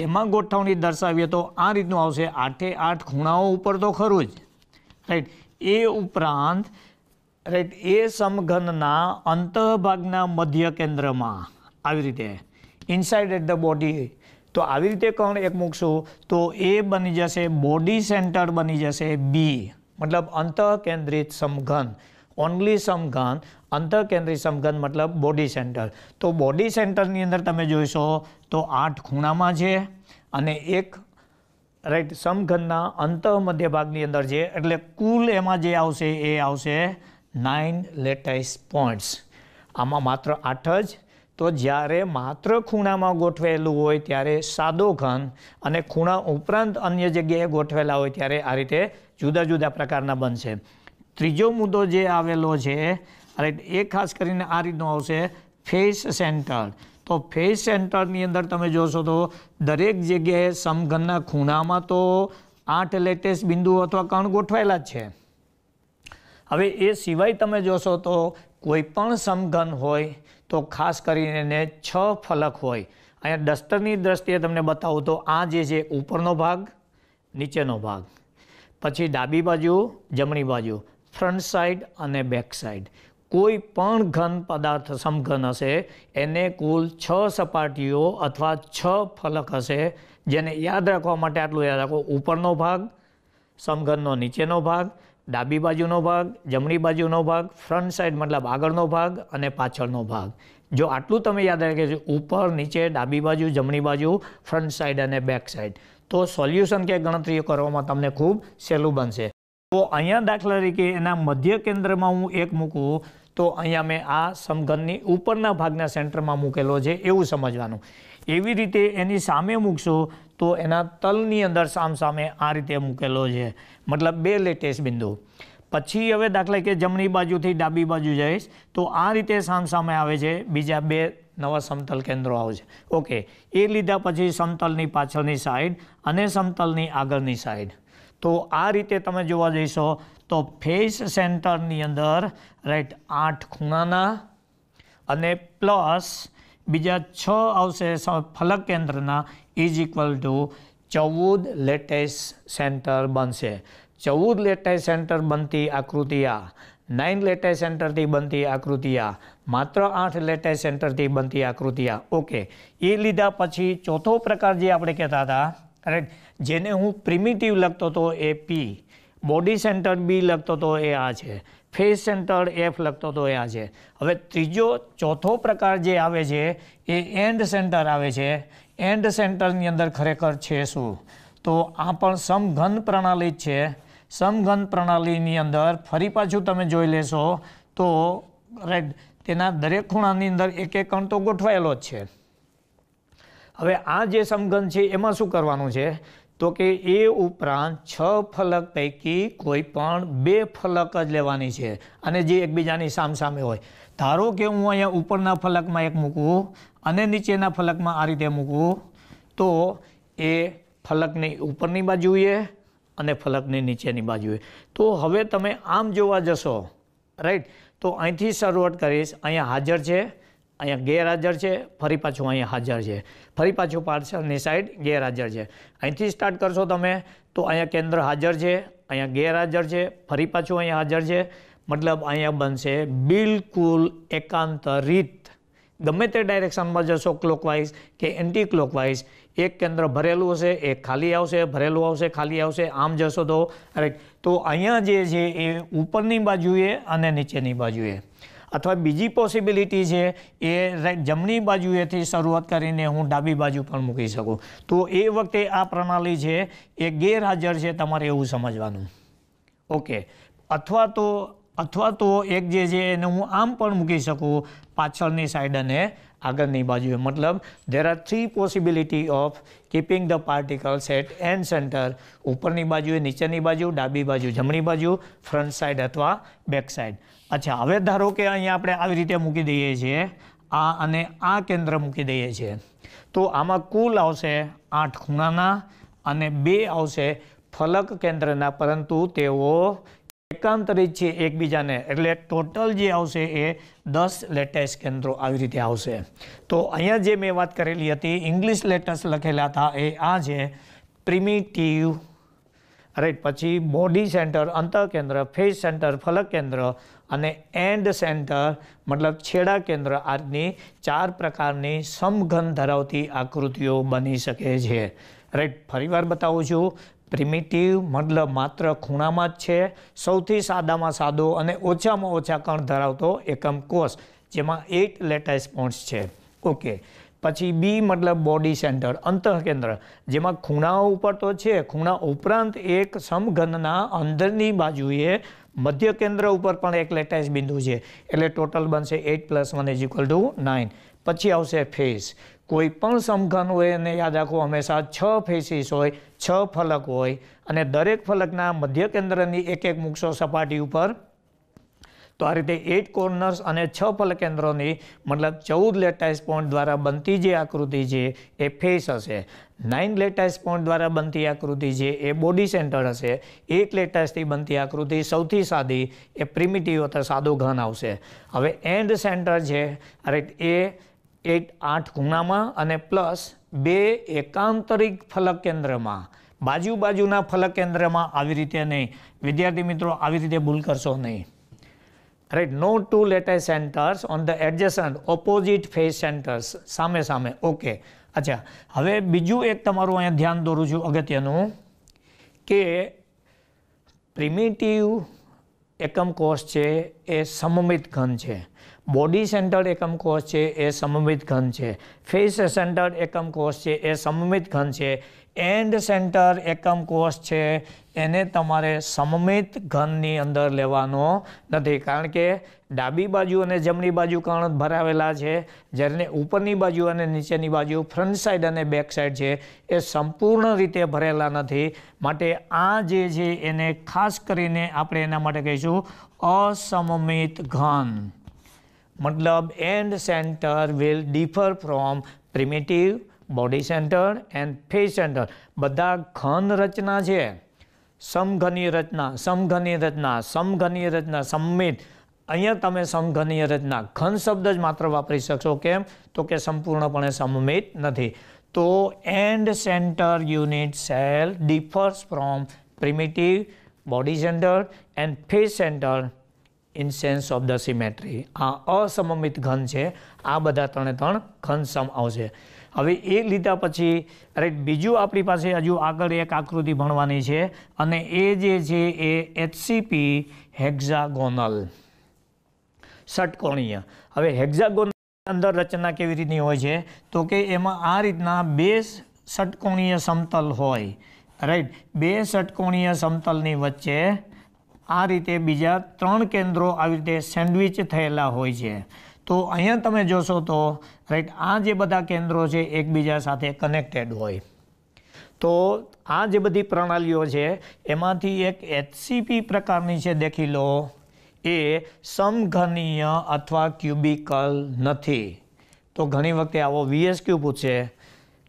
એમાં ગોઠવણી દર્શાવીએ તો આ રીતનું આવશે આઠે આઠ ખૂણાઓ ઉપર તો ખરું જ રાઈટ એ ઉપરાંત રાઈટ એ સમઘનના અંતઃભાગના મધ્ય કેન્દ્રમાં આવી રીતે ઇનસાઇડ એટ ધ બોડી તો આવી રીતે કોણ એક મૂકશું તો એ બની જશે બોડી સેન્ટર બની જશે બી મતલબ અંતઃકેન્દ્રિત સમઘન ઓનલી સમઘન અંતઃકેન્દ્રિત સમઘન મતલબ બોડી સેન્ટર તો બોડી સેન્ટરની અંદર તમે જોઈશો તો આઠ ખૂણામાં છે અને એક રાઈટ સમઘનના અંત મધ્ય ભાગની અંદર છે એટલે કુલ એમાં જે આવશે એ આવશે નાઇન લેટેસ્ટ પોઈન્ટ્સ આમાં માત્ર આઠ જ તો જ્યારે માત્ર ખૂણામાં ગોઠવેલું હોય ત્યારે સાદો ઘન અને ખૂણા ઉપરાંત અન્ય જગ્યાએ ગોઠવેલા હોય ત્યારે આ રીતે જુદા જુદા પ્રકારના બનશે ત્રીજો મુદ્દો જે આવેલો છે એ ખાસ કરીને આ રીતનો આવશે ફેસ સેન્ટર તો ફેસ સેન્ટરની અંદર તમે જોશો તો દરેક જગ્યાએ સમઘનના ખૂણામાં તો આઠ લેટેસ્ટ બિંદુ અથવા કણ ગોઠવાયેલા જ છે હવે એ સિવાય તમે જોશો તો કોઈ પણ સમઘન હોય તો ખાસ કરીને એને છ ફલક હોય અહીંયા ડસ્ટરની દ્રષ્ટિએ તમને બતાવું તો આ જે છે ઉપરનો ભાગ નીચેનો ભાગ પછી ડાબી બાજુ જમણી બાજુ ફ્રન્ટ સાઈડ અને બેક સાઈડ કોઈ પણ ઘન પદાર્થ સમઘન હશે એને કુલ છ સપાટીઓ અથવા છ ફલક હશે જેને યાદ રાખવા માટે આટલું યાદ રાખો ઉપરનો ભાગ સમઘનનો નીચેનો ભાગ ડાબી બાજુનો ભાગ જમણી બાજુનો ભાગ ફ્રન્ટ સાઈડ મતલબ આગળનો ભાગ અને પાછળનો ભાગ જો આટલું તમે યાદ રાખીએ ઉપર નીચે ડાબી બાજુ જમણી બાજુ ફ્રન્ટ સાઈડ અને બેક સાઈડ તો સોલ્યુશન કે ગણતરીઓ કરવામાં તમને ખૂબ સહેલું બનશે તો અહીંયા દાખલા તરીકે એના મધ્ય કેન્દ્રમાં હું એક મૂકું તો અહીંયા મેં આ સમઘનની ઉપરના ભાગના સેન્ટરમાં મૂકેલો છે એવું સમજવાનું એવી રીતે એની સામે મૂકશો તો એના તલની અંદર સામસામે આ રીતે મૂકેલો છે મતલબ બે લેટેસ્ટ બિંદુ પછી હવે દાખલા કે જમણી બાજુથી ડાબી બાજુ જઈશ તો આ રીતે સામસામે આવે છે બીજા બે નવા સમતલ કેન્દ્રો આવશે ઓકે એ લીધા પછી સમતલની પાછળની સાઈડ અને સમતલની આગળની સાઈડ તો આ રીતે તમે જોવા જઈશો તો ફેસ સેન્ટરની અંદર રાઈટ આઠ ખૂણાના અને પ્લસ બીજા છ આવશે ફલક કેન્દ્રના ઇઝ ઇક્વલ ટુ ચૌદ લેટેસ સેન્ટર બનશે ચૌદ લેટેસ સેન્ટર બનતી આકૃતિ આ નાઇન લેટેસ સેન્ટરથી બનતી આકૃતિ આ માત્ર આઠ લેટેસ સેન્ટરથી બનતી આકૃતિ આ ઓકે એ લીધા પછી ચોથો પ્રકાર જે આપણે કહેતા હતા કરેક્ટ જેને હું પ્રિમિટિવ લખતો હતો એ પી બોડી સેન્ટર બી લખતો હતો એ આ છે ફેસ સેન્ટર્ડ એફ લખતો હતો એ આ છે હવે ત્રીજો ચોથો પ્રકાર જે આવે છે એ એન્ડ સેન્ટર આવે છે એન્ડ સેન્ટરની અંદર ખરેખર છે શું તો આ પણ સમઘન પ્રણાલી જ છે સમઘન પ્રણાલીની અંદર ફરી પાછું તમે જોઈ લેશો તો રાઈટ તેના દરેક ખૂણાની અંદર એક એક કણ તો ગોઠવાયેલો જ છે હવે આ જે સમઘન છે એમાં શું કરવાનું છે તો કે એ ઉપરાંત છ ફલક પૈકી કોઈ પણ બે ફલક જ લેવાની છે અને જે એકબીજાની સામસામે હોય ધારો કે હું અહીંયા ઉપરના ફલકમાં એક મૂકું અને નીચેના ફલકમાં આ રીતે મૂકું તો એ ફલકની ઉપરની બાજુએ અને ફલકની નીચેની બાજુએ તો હવે તમે આમ જોવા જશો રાઈટ તો અહીંથી શરૂઆત કરીશ અહીંયા હાજર છે અહીંયા ગેરહાજર છે ફરી પાછું અહીંયા હાજર છે ફરી પાછું પાર્સલની સાઈડ ગેરહાજર છે અહીંથી સ્ટાર્ટ કરશો તમે તો અહીંયા કેન્દ્ર હાજર છે અહીંયા ગેરહાજર છે ફરી પાછું અહીંયા હાજર છે મતલબ અહીંયા બનશે બિલકુલ એકાંતરિત ગમે તે ડાયરેક્શનમાં જશો ક્લોકવાઇઝ કે એન્ટી ક્લોકવાઇઝ એક કેન્દ્ર ભરેલું હશે એ ખાલી આવશે ભરેલું આવશે ખાલી આવશે આમ જશો તો અરે તો અહીંયા જે છે એ ઉપરની બાજુએ અને નીચેની બાજુએ અથવા બીજી પોસિબિલિટી છે એ જમણી બાજુએથી શરૂઆત કરીને હું ડાબી બાજુ પણ મૂકી શકું તો એ વખતે આ પ્રણાલી છે એ ગેરહાજર છે તમારે એવું સમજવાનું ઓકે અથવા તો અથવા તો એક જે છે એને હું આમ પણ મૂકી શકું પાછળની સાઈડ અને આગળની બાજુએ મતલબ there are three possibility of keeping the particle set end center ઉપરની બાજુએ નીચેની બાજુ ડાબી બાજુ જમણી બાજુ ફ્રન્ટ સાઈડ અથવા બેક સાઈડ અચ્છા હવે ધારો કે અહીંયા આપણે આવી રીતે મૂકી દઈએ છીએ આ અને આ કેન્દ્ર મૂકી દઈએ છીએ તો આમાં કુલ આવશે આઠ ખૂણાના અને બે આવશે ફલક કેન્દ્રના પરંતુ તેઓ એકાંતરિત છે એકબીજાને એટલે ટોટલ જે આવશે એ દસ લેટેસ્ટ કેન્દ્રો આવી રીતે આવશે તો અહીંયા જે મેં વાત કરેલી હતી ઇંગ્લિશ લેટર્સ લખેલા હતા એ આ છે પ્રિમિટિવ રાઈટ પછી બોડી સેન્ટર અંતઃ કેન્દ્ર ફેસ સેન્ટર ફલક કેન્દ્ર અને એન્ડ સેન્ટર મતલબ છેડા કેન્દ્ર આજની ચાર પ્રકારની સમઘન ધરાવતી આકૃતિઓ બની શકે છે રાઈટ ફરીવાર બતાવું છું પ્રિમિટિવ મતલબ માત્ર ખૂણામાં જ છે સૌથી સાદામાં સાદો અને ઓછામાં ઓછા કણ ધરાવતો એકમ કોષ જેમાં એટ લેટેસ્ટ પોઈન્ટ્સ છે ઓકે પછી બી મતલબ બોડી સેન્ટર અંતઃકેન્દ્ર જેમાં ખૂણા ઉપર તો છે ખૂણા ઉપરાંત એક સમઘનના અંદરની બાજુએ મધ્ય કેન્દ્ર ઉપર પણ એક લેટેસ્ટ બિંદુ છે એટલે ટોટલ બનશે eight plus one is equal to nine પછી આવશે ફેસ કોઈ પણ સમઘન હોય અને યાદ રાખો હંમેશા છ ફેસીસ હોય છ ફલક હોય અને દરેક ફલકના મધ્ય કેન્દ્રની એક એક મૂકશો સપાટી ઉપર તો આ રીતે એટ કોર્નર્સ અને છ ફલ કેન્દ્રોની મતલબ ચૌદ લેટાઇસ પોઈન્ટ દ્વારા બનતી જે આકૃતિ છે એ ફેસ હશે નાઇન લેટાઇસ પોઈન્ટ દ્વારા બનતી આકૃતિ છે એ બોડી સેન્ટર હશે એક લેટાઇસથી બનતી આકૃતિ સૌથી સાદી એ પ્રિમિટિવ અથવા સાદો ઘન આવશે હવે એન્ડ સેન્ટર છે રાઈટ એ એક આઠ ખૂણામાં અને પ્લસ બે એકાંતરિક ફલક કેન્દ્રમાં બાજુ બાજુના ફલક કેન્દ્રમાં આવી રીતે નહીં વિદ્યાર્થી મિત્રો આવી રીતે ભૂલ કરશો નહીં right no two lattice centers on the adjacent opposite face centers સામે સામે ઓકે અચ્છા હવે બીજું એક તમારું અહીંયા ધ્યાન દોરું છું અગત્યનું કે પ્રિમિટિવ એકમ કોષ છે એ સમમિત ઘન છે બોડી સેન્ટર એકમ કોષ છે એ સમમિત ઘન છે ફેસ સેન્ટર એકમ કોષ છે એ સમમિત ઘન છે એન્ડ સેન્ટર એકમ કોષ છે એને તમારે સમમિત ઘનની અંદર લેવાનો નથી કારણ કે ડાબી બાજુ અને જમણી બાજુ કર્ણ ભરાવેલા છે જ્યારે ઉપરની બાજુ અને નીચેની બાજુ ફ્રન્ટ સાઈડ અને બેક સાઈડ છે એ સંપૂર્ણ રીતે ભરેલા નથી માટે આ જે છે એને ખાસ કરીને આપણે એના માટે કહીશું અસમમિત ઘન મતલબ end center will differ from primitive body center and face center બધા ઘન રચના છે સમઘની રચના સમઘની રચના સમઘની રચના સંમિત અહીંયા તમે સમઘનીય રચના ઘન શબ્દ જ માત્ર વાપરી શકશો કેમ તો કે સંપૂર્ણપણે સમમિત નથી તો end center unit cell differs from primitive body center and face center in sense of the symmetry આ અસમમિત ઘન છે આ બધા ત્રણે ત્રણ ઘન સમ આવશે હવે એ લીધા પછી રાઈટ બીજું આપણી પાસે હજુ આગળ એક આકૃતિ ભણવાની છે અને એ જે છે એ એચસીપી હેક્ઝાગોનલ ષટકોણીય હવે હેક્ઝાગોનલ અંદર રચના કેવી રીતની હોય છે તો કે એમાં આ રીતના બે ષટકોણીય સમતલ હોય રાઈટ બે ષટકોણીય સમતલની વચ્ચે આ રીતે બીજા ત્રણ કેન્દ્રો આવી રીતે સેન્ડવિચ થયેલા હોય છે તો અહીંયા તમે જોશો તો રાઈટ આ જે બધા કેન્દ્રો છે એકબીજા સાથે કનેક્ટેડ હોય તો આ જે બધી પ્રણાલીઓ છે એમાંથી એક એચસીપી પ્રકારની છે દેખી લો એ સમઘનીય અથવા ક્યુબિકલ નથી તો ઘણી વખતે આવો વીએસ ક્યુ પૂછે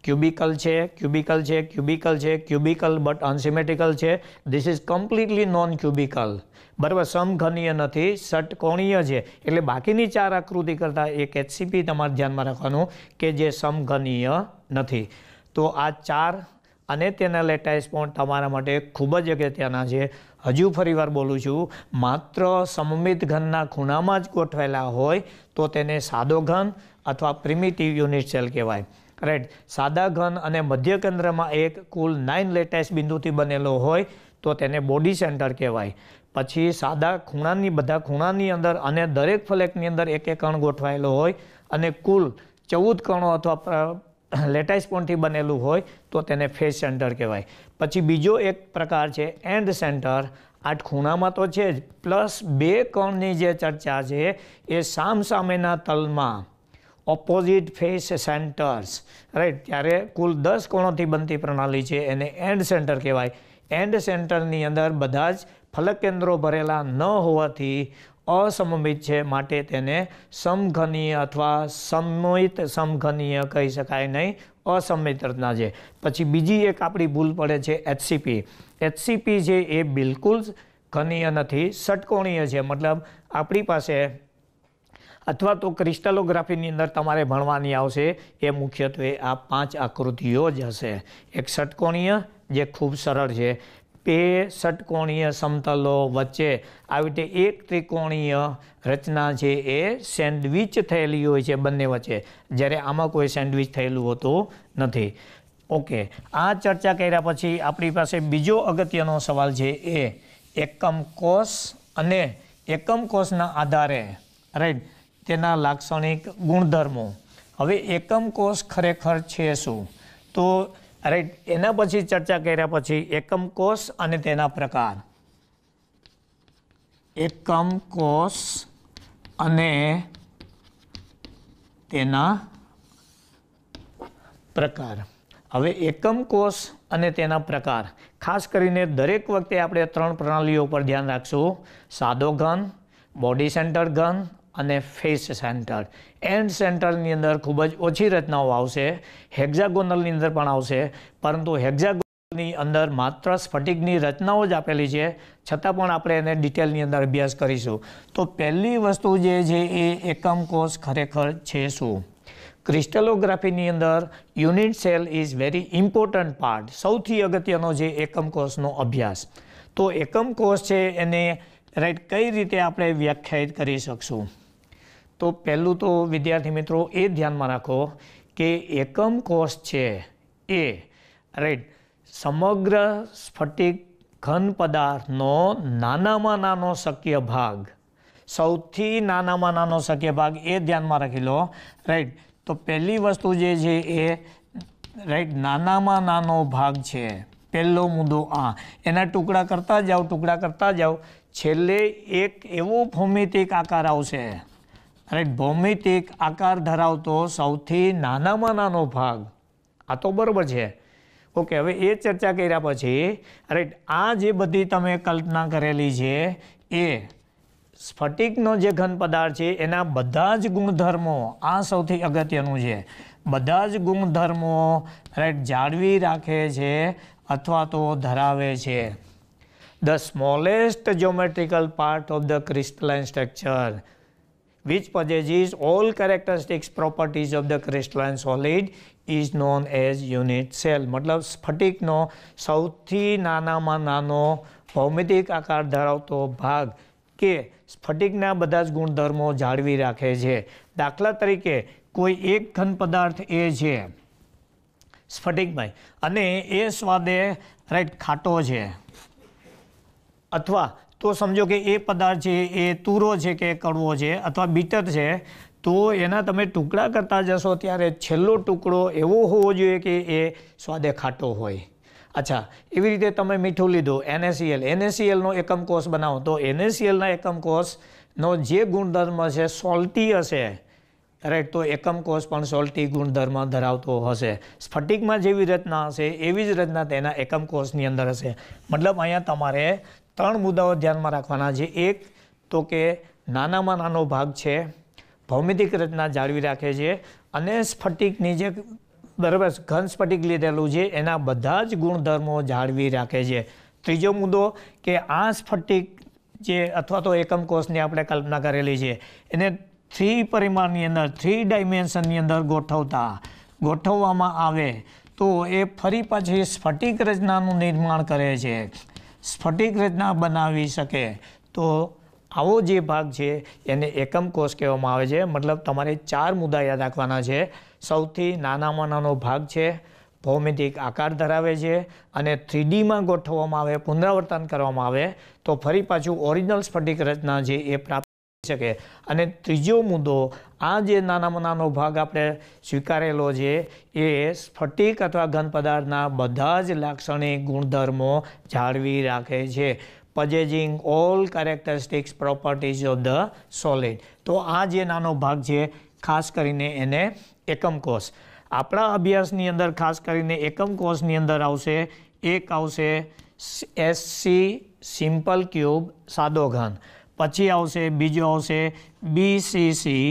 ક્યુબિકલ છે ક્યુબિકલ છે ક્યુબિકલ છે ક્યુબિકલ બટ અનસિમેટિકલ છે this is completely non cubical બરાબર સમઘનીય નથી ષટકોણીય છે એટલે બાકીની ચાર આકૃતિ કરતાં એક એચસીપી તમારે ધ્યાનમાં રાખવાનું કે જે સમઘનીય નથી તો આ ચાર અને તેના લેટેસ્ટ પણ તમારા માટે ખૂબ જ અગત્યના છે હજુ ફરીવાર બોલું છું માત્ર સમમિત ઘનના ખૂણામાં જ ગોઠવેલા હોય તો તેને સાદો ઘન અથવા પ્રિમિટિવ યુનિટ સેલ કહેવાય રાઈટ સાદા ઘન અને મધ્ય કેન્દ્રમાં એક કુલ નાઇન લેટેસ્ટ બિંદુથી બનેલો હોય તો તેને બોડી સેન્ટર કહેવાય પછી સાદા ખૂણાની બધા ખૂણાની અંદર અને દરેક ફલેકની અંદર એક એક કણ ગોઠવાયેલો હોય અને કુલ ચૌદ કણો અથવા લેટાઇસ પોનથી બનેલું હોય તો તેને ફેસ સેન્ટર કહેવાય પછી બીજો એક પ્રકાર છે એન્ડ સેન્ટર આઠ ખૂણામાં તો છે જ પ્લસ બે કણની જે ચર્ચા છે એ સામ સામેના તલમાં ઓપોઝિટ ફેસ સેન્ટર્સ રાઈટ ત્યારે કુલ દસ કોણોથી બનતી પ્રણાલી છે એને એન્ડ સેન્ટર કહેવાય એન્ડ સેન્ટરની અંદર બધા જ ફલક કેન્દ્રો ભરેલા ન હોવાથી અસમમિત છે માટે તેને સમઘનીય અથવા સમમિત સમઘનીય કહી શકાય નહીં અસમમિત રચના છે પછી બીજી એક આપણી ભૂલ પડે છે એચસીપી એચસીપી છે એ બિલકુલ ઘનીય નથી ષટકોણીય છે મતલબ આપણી પાસે અથવા તો ક્રિસ્ટલોગ્રાફીની અંદર તમારે ભણવાની આવશે એ મુખ્યત્વે આ પાંચ આકૃતિઓ જ હશે એક ષટકોણીય જે ખૂબ સરળ છે બે ષટકોણીય સમતલો વચ્ચે આવી રીતે એક ત્રિકોણીય રચના છે એ સેન્ડવિચ થયેલી હોય છે બંને વચ્ચે જ્યારે આમાં કોઈ સેન્ડવિચ થયેલું હોતું નથી ઓકે આ ચર્ચા કર્યા પછી આપણી પાસે બીજો અગત્યનો સવાલ છે એ એકમ કોષ અને એકમ કોષના આધારે રાઈટ તેના લાક્ષણિક ગુણધર્મો હવે એકમ કોષ ખરેખર છે શું તો રાઈટ એના પછી ચર્ચા કર્યા પછી એકમ કોષ અને તેના પ્રકાર એકમ કોષ અને તેના પ્રકાર હવે એકમ કોષ અને તેના પ્રકાર ખાસ કરીને દરેક વખતે આપણે ત્રણ પ્રણાલીઓ પર ધ્યાન રાખશું સાદો ઘન બોડી સેન્ટર ઘન અને ફેસ સેન્ટર એન્ડ સેન્ટરની અંદર ખૂબ જ ઓછી રચનાઓ આવશે હેક્ઝાગોનલની અંદર પણ આવશે પરંતુ હેક્ઝાગોનલની અંદર માત્ર સ્ફટિકની રચનાઓ જ આપેલી છે છતાં પણ આપણે એને ડિટેલની અંદર અભ્યાસ કરીશું તો પહેલી વસ્તુ જે છે એ એકમ કોષ ખરેખર છે શું ક્રિસ્ટલોગ્રાફીની અંદર unit cell is very important part સૌથી અગત્યનો જે એકમ કોષનો અભ્યાસ તો એકમ કોષ છે એને રાઈટ કઈ રીતે આપણે વ્યાખ્યાયિત કરી શકશું તો પહેલું તો વિદ્યાર્થી મિત્રો એ ધ્યાનમાં રાખો કે એકમ કોષ છે એ રાઈટ સમગ્ર સ્ફટિક ઘન પદાર્થનો નાનામાં નાનો શક્ય ભાગ સૌથી નાનામાં નાનો શક્ય ભાગ એ ધ્યાનમાં રાખી લો રાઈટ તો પહેલી વસ્તુ જે છે એ રાઈટ નાનામાં નાનો ભાગ છે પહેલો મુદ્દો આ એના ટુકડા કરતા જાઓ ટુકડા કરતા જાઓ છેલ્લે એક એવો ભૌમિતિક આકાર આવશે અને ભૌમિતિક આકાર ધરાવતો સૌથી નાનામાં નાનો ભાગ આ તો બરાબર છે ઓકે હવે એ ચર્ચા કર્યા પછી રાઈટ આ જે બધી તમે કલ્પના કરેલી છે એ સ્ફટિકનો જે ઘન પદાર્થ છે એના બધા જ ગુણધર્મો આ સૌથી અગત્યનું છે બધા જ ગુણધર્મો રાઈટ જાળવી રાખે છે અથવા તો ધરાવે છે the smallest geometrical part of the crystalline structure which possesses all characteristics properties of the crystalline solid is known as unit cell મતલબ સ્ફટિકનો સૌથી નાનામાં નાનો ભૌમિતિક આકાર ધરાવતો ભાગ કે સ્ફટિકના બધા જ ગુણધર્મો જાળવી રાખે છે દાખલા તરીકે કોઈ એક ઘન પદાર્થ એ છે સ્ફટિકમય અને એ સ્વાદે રાઈટ ખાટો છે અથવા તો સમજો કે એ પદાર્થ છે એ તુરો છે કે કડવો છે અથવા બીટર છે તો એના તમે ટુકડા કરતા જશો ત્યારે છેલ્લો ટુકડો એવો હોવો જોઈએ કે એ સ્વાદે ખાટો હોય અચ્છા એવી રીતે તમે મીઠું લીધું એનએસીએલ એનએસીએલનો એકમ કોષ બનાવો તો એનએસીએલના એકમ કોષનો જે ગુણધર્મ છે સોલ્ટી હશે કરેક્ટ તો એકમ કોષ પણ સોલ્ટી ગુણધર્મ ધરાવતો હશે સ્ફટિકમાં જેવી રચના હશે એવી જ રચના તેના એકમ કોષની અંદર હશે મતલબ અહીંયા તમારે ત્રણ મુદ્દાઓ ધ્યાનમાં રાખવાના છે એક તો કે નાનામાં નાનો ભાગ છે ભૌમિતિક રચના જાળવી રાખે છે અને સ્ફટિકની જે બરાબર ઘન સ્ફટિક લીધેલું છે એના બધા જ ગુણધર્મો જાળવી રાખે છે ત્રીજો મુદ્દો કે આ સ્ફટિક જે અથવા તો એકમ કોષની આપણે કલ્પના કરેલી છે એને થ્રી પરિમાણની અંદર થ્રી ડાયમેન્શનની અંદર ગોઠવતા ગોઠવવામાં આવે તો એ ફરી પાછી સ્ફટિક રચનાનું નિર્માણ કરે છે સ્ફટિક રચના બનાવી શકે તો આવો જે ભાગ છે એને એકમ કોષ કહેવામાં આવે છે મતલબ તમારે ચાર મુદ્દા યાદ રાખવાના છે સૌથી નાનામાં નાનો ભાગ છે ભૌમિતિક આકાર ધરાવે છે અને થ્રીડીમાં ગોઠવવામાં આવે પુનરાવર્તન કરવામાં આવે તો ફરી પાછું ઓરિજિનલ સ્ફટિક રચના છે એ પ્રાપ્ત શકે અને ત્રીજો મુદ્દો આ જે નાનામાં નાનો ભાગ આપણે સ્વીકારેલો છે એ સ્ફટિક અથવા ઘન પદાર્થના બધા જ લાક્ષણિક ગુણધર્મો જાળવી રાખે છે possessing all characteristics properties of the solid તો આ જે નાનો ભાગ છે ખાસ કરીને એને એકમ કોષ આપણા અભ્યાસની અંદર ખાસ કરીને એકમ કોષની અંદર આવશે એક આવશે એસસી સિમ્પલ ક્યુબ સાદો ઘન પછી આવશે બીજો આવશે બીસીસી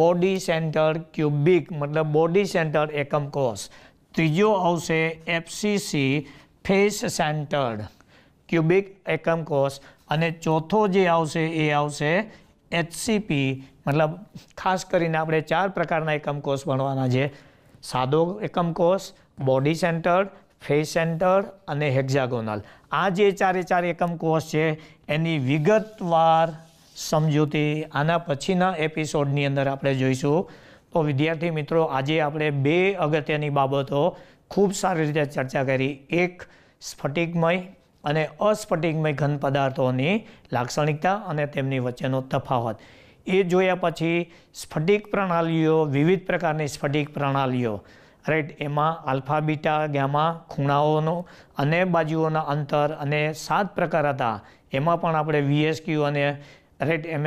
બોડી સેન્ટર ક્યુબિક મતલબ બોડી સેન્ટર એકમ કોષ ત્રીજો આવશે એફસીસી ફેસ સેન્ટર ક્યુબિક એકમ કોષ અને ચોથો જે આવશે એ આવશે એચસીપી મતલબ ખાસ કરીને આપણે ચાર પ્રકારના એકમ કોષ ભણવાના છે સાદો એકમ કોષ બોડી સેન્ટર ફેસ સેન્ટર અને હેક્ઝાગોનલ આ જે ચારે ચાર એકમ કોષ છે એની વિગતવાર સમજૂતી આના પછીના એપિસોડની અંદર આપણે જોઈશું તો વિદ્યાર્થી મિત્રો આજે આપણે બે અગત્યની બાબતો ખૂબ સારી રીતે ચર્ચા કરી એક સ્ફટિકમય અને અસ્ફટિકમય ઘન પદાર્થોની લાક્ષણિકતા અને તેમની વચ્ચેનો તફાવત એ જોયા પછી સ્ફટિક પ્રણાલીઓ વિવિધ પ્રકારની સ્ફટિક પ્રણાલીઓ રાઈટ એમાં આલ્ફા બીટા ગામા ખૂણાઓનો અને બાજુઓના અંતર અને સાત પ્રકાર હતા એમાં પણ આપણે વીએસક્યુ અને રાઈટ એમ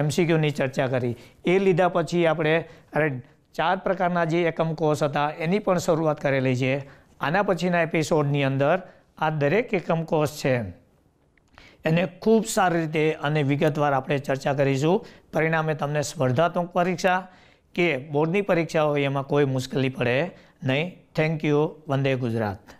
એમસીક્યુની ચર્ચા કરી એ લીધા પછી આપણે રાઈટ ચાર પ્રકારના જે એકમ કોષ હતા એની પણ શરૂઆત કરેલી છે આના પછીના એપિસોડની અંદર આ દરેક એકમ કોષ છે એને ખૂબ સારી રીતે અને વિગતવાર આપણે ચર્ચા કરીશું પરિણામે તમને સ્પર્ધાત્મક પરીક્ષા કે બોર્ડની પરીક્ષા હોય એમાં કોઈ મુશ્કેલી પડે નહીં થેન્ક યુ વંદે ગુજરાત